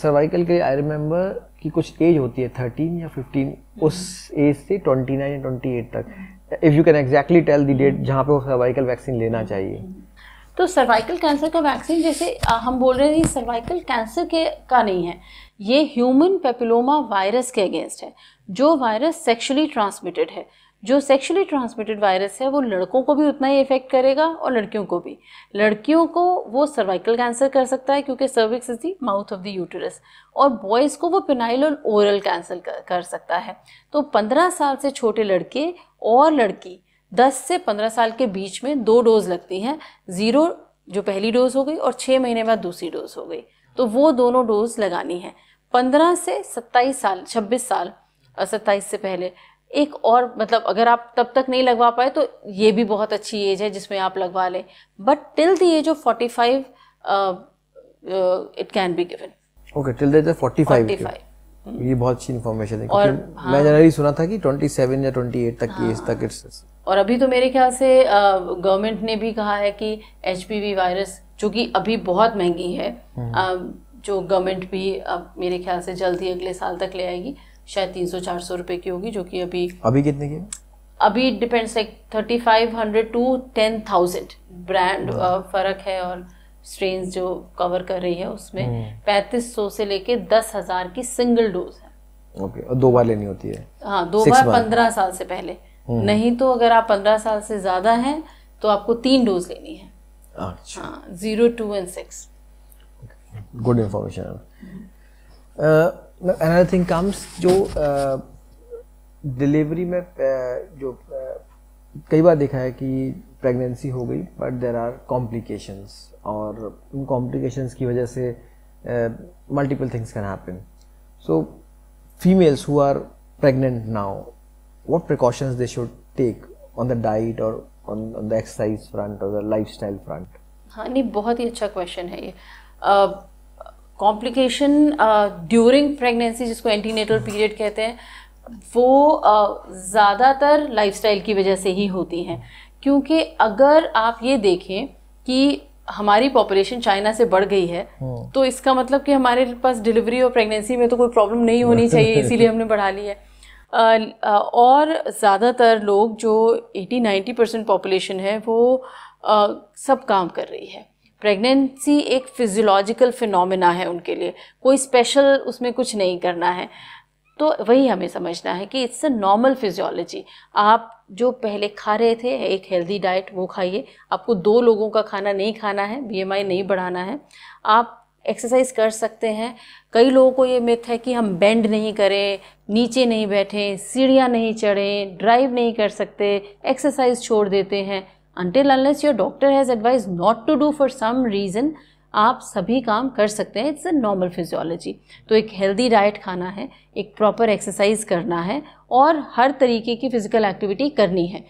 cervical के लिए आई रिमेम्बर कि कुछ एज होती है थर्टीन या फिफ्टीन उस एज से ट्वेंटी नाइन या ट्वेंटी एट तक if you can exactly tell the date जहाँ पे वो सर्वाइकल वैक्सीन लेना हम्म। चाहिए तो सर्वाइकल कैंसर का वैक्सीन जैसे हम बोल रहे हैं सर्वाइकल कैंसर के का नहीं है ये ह्यूमन पेपिलोमा वायरस के अगेंस्ट है जो वायरस सेक्शुअली ट्रांसमिटेड है जो सेक्शुअली ट्रांसमिटेड वायरस है वो लड़कों को भी उतना ही इफेक्ट करेगा और लड़कियों को भी लड़कियों को वो सर्वाइकल कैंसर कर सकता है क्योंकि cervix is the mouth of the uterus और बॉयज़ को वो पिनाइल और ओरल कैंसर कर सकता है तो पंद्रह साल से छोटे लड़के और लड़की दस से पंद्रह साल के बीच में दो डोज लगती हैं ज़ीरो जो पहली डोज हो गई और छः महीने बाद दूसरी डोज हो गई तो वो दोनों डोज लगानी है पंद्रह से सत्ताईस साल छब्बीस साल सत्ताईस से पहले एक और मतलब अगर आप तब तक नहीं लगवा पाए तो ये भी बहुत अच्छी एज है जिसमें आप लगवा लें but till the age of forty five it can be given okay till the age of forty five ये बहुत अच्छी इन्फॉर्मेशन है और हाँ, मैं जनरली सुना था कि 27 या 28 तक की एज हाँ, तक इट्स और अभी तो मेरे ख्याल से गवर्नमेंट uh, ने भी कहा है कि एच वायरस जो कि अभी बहुत महंगी है हम्म। uh, जो गवर्नमेंट भी अब uh, मेरे ख्याल से जल्द ही अगले साल तक ले आएगी शायद तीन सौ चार सौ रुपए की होगी जो कि अभी अभी कितने की अभी depends like thirty five hundred to ten thousand brand फर्क है और स्ट्रेन जो कवर कर रही है उसमें hmm. पैंतीस सौ से लेके दस हजार की सिंगल डोज है ओके okay. और दो बार लेनी होती है हाँ दो बार पंद्रह साल से पहले hmm. नहीं तो अगर आप पंद्रह साल से ज्यादा हैं तो आपको तीन डोज लेनी है अच्छा। हाँ zero two and six good information another thing comes जो डिलीवरी uh, में uh, जो uh, कई बार देखा है कि प्रेगनेंसी हो गई बट देर आर कॉम्प्लिकेशंस और उन कॉम्प्लिकेशंस की वजह से multiple things can happen so females who are pregnant now what precautions they should take on the diet और ऑन द एक्सरसाइज फ्रंट और द the lifestyle हाँ नहीं बहुत ही अच्छा क्वेश्चन है ये कॉम्प्लिकेशन ड्यूरिंग प्रेगनेंसी जिसको एंटीनेटल पीरियड कहते हैं वो uh, ज़्यादातर लाइफस्टाइल की वजह से ही होती हैं क्योंकि अगर आप ये देखें कि हमारी पॉपुलेशन चाइना से बढ़ गई है हाँ। तो इसका मतलब कि हमारे पास डिलीवरी और प्रेगनेंसी में तो कोई प्रॉब्लम नहीं होनी चाहिए इसीलिए हमने बढ़ा ली है और ज़्यादातर लोग जो 80-90 परसेंट पॉपुलेशन है वो सब काम कर रही है प्रेगनेंसी एक फिजियोलॉजिकल फिनोमिना है उनके लिए कोई स्पेशल उसमें कुछ नहीं करना है तो वही हमें समझना है कि इट्स अ नॉर्मल फिजियोलॉजी आप जो पहले खा रहे थे एक हेल्दी डाइट वो खाइए आपको दो लोगों का खाना नहीं खाना है बीएमआई नहीं बढ़ाना है आप एक्सरसाइज कर सकते हैं कई लोगों को ये मिथ है कि हम बेंड नहीं करें नीचे नहीं बैठें सीढ़ियाँ नहीं चढ़ें ड्राइव नहीं कर सकते एक्सरसाइज छोड़ देते हैं until unless your doctor has advise not to do for some reason आप सभी काम कर सकते हैं इट्स अ नॉर्मल फिजियोलॉजी तो एक हेल्दी डाइट खाना है एक प्रॉपर एक्सरसाइज करना है और हर तरीके की फिज़िकल एक्टिविटी करनी है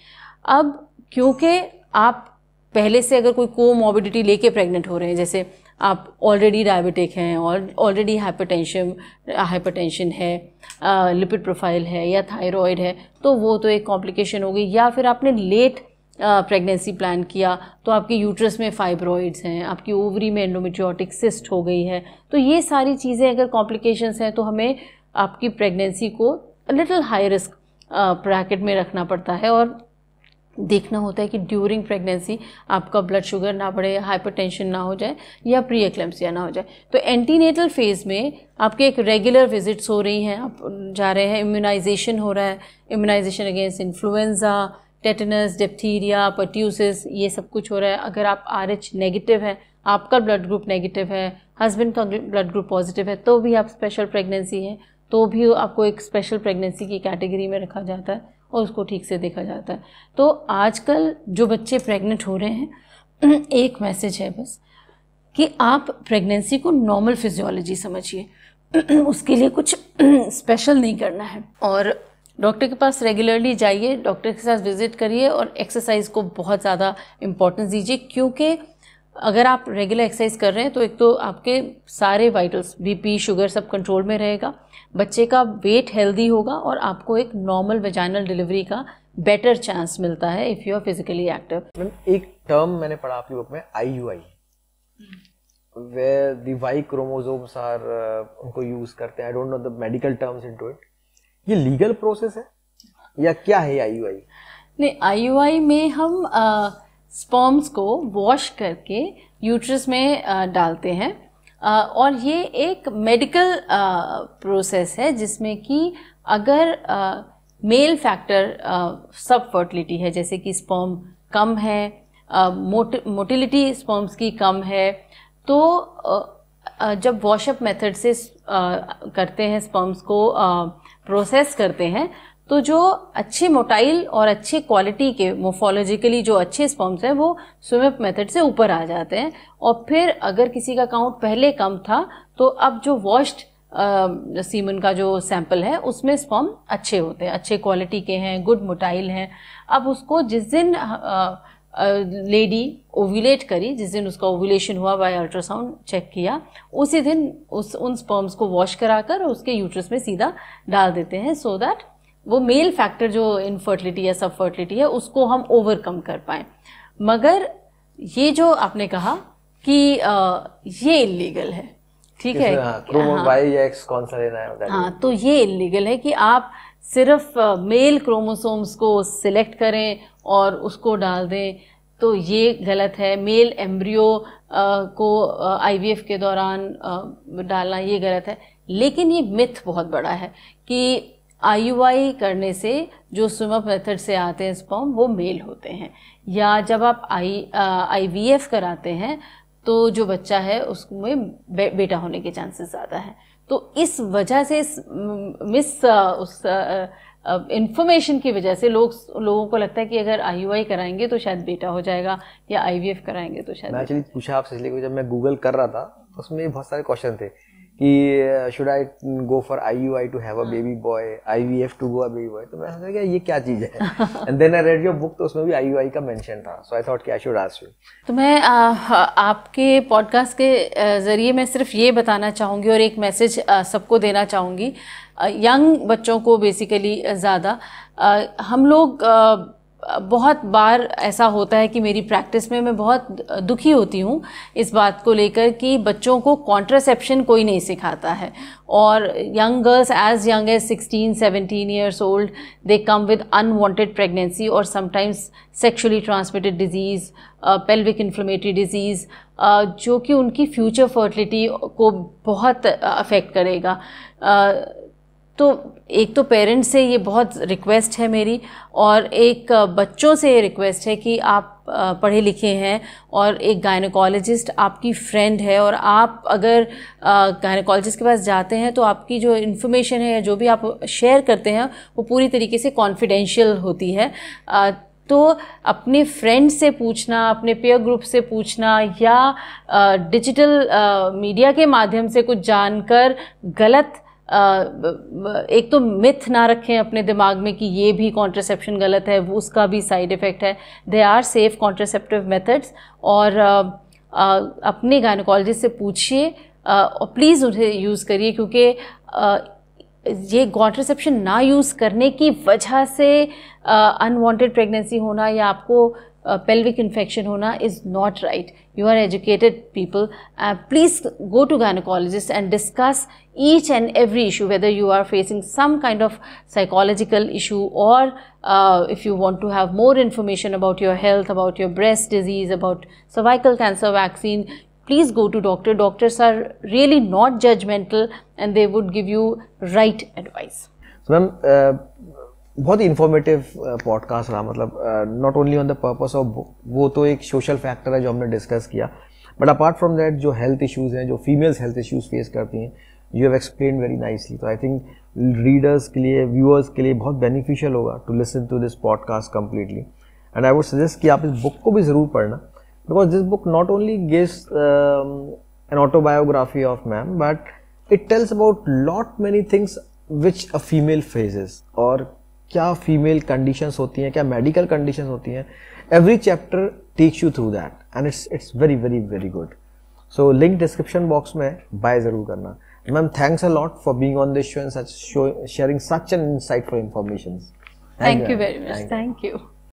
अब क्योंकि आप पहले से अगर कोई मोबिडिटी लेके प्रेग्नेंट हो रहे हैं जैसे आप ऑलरेडी डायबिटिक हैं और ऑलरेडी हाइपरटेंशन हाइपरटेंशन है लिपिड प्रोफाइल है या थायराइड है तो वो तो एक कॉम्प्लिकेशन होगी या फिर आपने लेट प्रेगनेंसी प्लान किया तो आपके यूट्रस में फाइब्रॉइड्स हैं आपकी ओवरी में एंडोमेट्रियोटिक सिस्ट हो गई है तो ये सारी चीज़ें अगर कॉम्प्लिकेशंस हैं तो हमें आपकी प्रेगनेंसी को लिटल हाई रिस्क ब्रैकेट में रखना पड़ता है और देखना होता है कि ड्यूरिंग प्रेगनेंसी आपका ब्लड शुगर ना बढ़े हाइपरटेंशन ना हो जाए या प्री एक्लेम्सिया ना हो जाए तो एंटीनेटल फेज़ में आपके एक रेगुलर विजिट्स हो रही हैं आप जा रहे हैं इम्यूनाइजेशन हो रहा है immunisation against influenza tetanus diphtheria pertussis ये सब कुछ हो रहा है अगर आप आर एच नेगेटिव हैं आपका ब्लड ग्रुप नेगेटिव है हस्बैंड का ब्लड ग्रुप पॉजिटिव है तो भी आप स्पेशल प्रेगनेंसी है तो भी आपको एक स्पेशल प्रेगनेंसी की कैटेगरी में रखा जाता है और उसको ठीक से देखा जाता है तो आजकल जो बच्चे प्रेग्नेंट हो रहे हैं एक मैसेज है बस कि आप प्रेगनेंसी को नॉर्मल फिजियोलॉजी समझिए उसके लिए कुछ स्पेशल नहीं करना है और डॉक्टर के पास रेगुलरली जाइए डॉक्टर के साथ विज़िट करिए और एक्सरसाइज को बहुत ज़्यादा इम्पोर्टेंस दीजिए क्योंकि अगर आप रेगुलर एक्सरसाइज कर रहे हैं तो एक तो आपके सारे वाइटल्स बीपी शुगर सब कंट्रोल में रहेगा बच्चे का वेट हेल्दी होगा और आपको एक नॉर्मल वेजाइनल डिलीवरी का बेटर चांस मिलता है if you are physically active ma'am एक टर्म मैंने पढ़ा आपकी बुक में I U I way the Y chromosomes are उनको यूज़ करते हैं I don't know the medical terms to it ये लीगल प्रोसेस है या क्या है आईयूआई नहीं आईयूआई में हम स्पर्म्स को वॉश करके यूट्रस में आ, डालते हैं आ, और ये एक मेडिकल प्रोसेस है जिसमें कि अगर आ, मेल फैक्टर सब फर्टिलिटी है जैसे कि स्पर्म कम है मोट मोटिलिटी स्पर्म्स की कम है तो आ, जब वॉशअप मेथड से आ, करते हैं स्पर्म्स को आ, प्रोसेस करते हैं तो जो अच्छे मोटाइल और अच्छे क्वालिटी के मोफोलॉजिकली जो अच्छे स्पॉम्स हैं वो स्विमअप मेथड से ऊपर आ जाते हैं और फिर अगर किसी का काउंट पहले कम था तो अब जो वॉश्ड सीमन का जो सैंपल है उसमें स्पॉम अच्छे होते हैं अच्छे क्वालिटी के हैं गुड मोटाइल हैं अब उसको जिस दिन लेडी ओव्यूलेट करी जिस दिन उसका ओव्यूलेशन हुआ बाय अल्ट्रासाउंड चेक किया उसी दिन उस उन स्पर्म्स को वॉश कराकर उसके यूट्रस में सीधा डाल देते हैं सो so दैट वो मेल फैक्टर जो इनफर्टिलिटी या सब फर्टिलिटी है उसको हम ओवरकम कर पाए मगर ये जो आपने कहा कि आ, ये इलीगल है ठीक है हाँ, हाँ। है हाँ तो ये इलीगल है कि आप सिर्फ मेल क्रोमोसोम्स को सिलेक्ट करें और उसको डाल दें तो ये गलत है मेल एम्ब्रियो को आईवीएफ के दौरान डालना ये गलत है लेकिन ये मिथ बहुत बड़ा है कि आई करने से जो स्विमअप मेथड से आते हैं स्पॉम वो मेल होते हैं या जब आप आई आईवीएफ कराते हैं तो जो बच्चा है उसमें बे, बेटा होने के चांसेस ज़्यादा हैं तो इस वजह से इस मिस उस इन्फॉर्मेशन की वजह से लोग लोगों को लगता है कि अगर आई कराएंगे तो शायद बेटा हो जाएगा या आई कराएंगे तो शायद मैं एक्चुअली पूछा आपसे इसलिए जब मैं गूगल कर रहा था तो उसमें बहुत सारे क्वेश्चन थे कि should I go for I U I to have a baby boy I V F to go a baby boy तो मैं सोचा क्या ये क्या चीज़ है and then I read your book तो उसमें भी आई यू आई का मैंशन था सो आई थॉट कि आई शुड आस यू तो मैं आ, uh, आपके पॉडकास्ट के uh, ज़रिए मैं सिर्फ ये बताना चाहूँगी और एक मैसेज uh, सबको देना चाहूँगी यंग बच्चों को बेसिकली ज़्यादा हम लोग बहुत बार ऐसा होता है कि मेरी प्रैक्टिस में मैं बहुत दुखी होती हूँ इस बात को लेकर कि बच्चों को कॉन्ट्रासेप्शन कोई नहीं सिखाता है और young girls age young age 16, 17 years old they come with unwanted pregnancy और sometimes sexually transmitted disease pelvic inflammatory disease जो कि उनकी फ्यूचर फर्टिलिटी को बहुत अफेक्ट करेगा तो एक तो पेरेंट्स से ये बहुत रिक्वेस्ट है मेरी और एक बच्चों से ये रिक्वेस्ट है कि आप पढ़े लिखे हैं और एक गायनोकोलॉजिस्ट आपकी फ्रेंड है और आप अगर गायनोकोलॉजिस्ट के पास जाते हैं तो आपकी जो इन्फॉर्मेशन है या जो भी आप शेयर करते हैं वो पूरी तरीके से कॉन्फिडेंशियल होती है तो अपने फ्रेंड से पूछना अपने पेयर ग्रुप से पूछना या डिजिटल मीडिया के माध्यम से कुछ जानकर गलत एक तो मिथ ना रखें अपने दिमाग में कि ये भी कॉन्ट्रसेप्शन गलत है उसका भी साइड इफ़ेक्ट है they are safe contraceptive methods और अपने गायनोकोलॉजिस्ट से पूछिए और प्लीज़ उन्हें यूज़ करिए क्योंकि ये कॉन्ट्रसेप्शन ना यूज़ करने की वजह से अनवांटेड प्रेगनेंसी होना या आपको पेल्विक इन्फेक्शन होना is not right you are educated people please go to gynaecologist and discuss each and every issue whether you are facing some kind of psychological issue or uh, if you want to have more information about your health about your breast disease about cervical cancer vaccine please go to doctor doctors are really not judgmental and they would give you right advice so ma'am uh, बहुत informative podcast uh, रहा मतलब not only on the purpose of वो तो एक social factor है जो हमने discuss किया बट अपार्ट फ्रॉम दैट जो हेल्थ इश्यूज़ हैं जो फीमेल्स हेल्थ इश्यूज़ फेस करती हैं you have explain very nicely तो आई थिंक रीडर्स के लिए व्यूअर्स के लिए बहुत बेनिफिशियल होगा to listen to this podcast completely and I would suggest कि आप इस बुक को भी ज़रूर पढ़ना because this book not only gives an autobiography of ma'am but it tells about lot many things which a female phases और क्या female conditions होती हैं क्या मेडिकल कंडीशंस होती हैं every chapter teach you through that and it's it's very very very good so link description box में buy ज़रूर करना Ma'am, thanks a lot for being on this show and such show, sharing such an insightful information. Thank, Thank you very much. Thank you.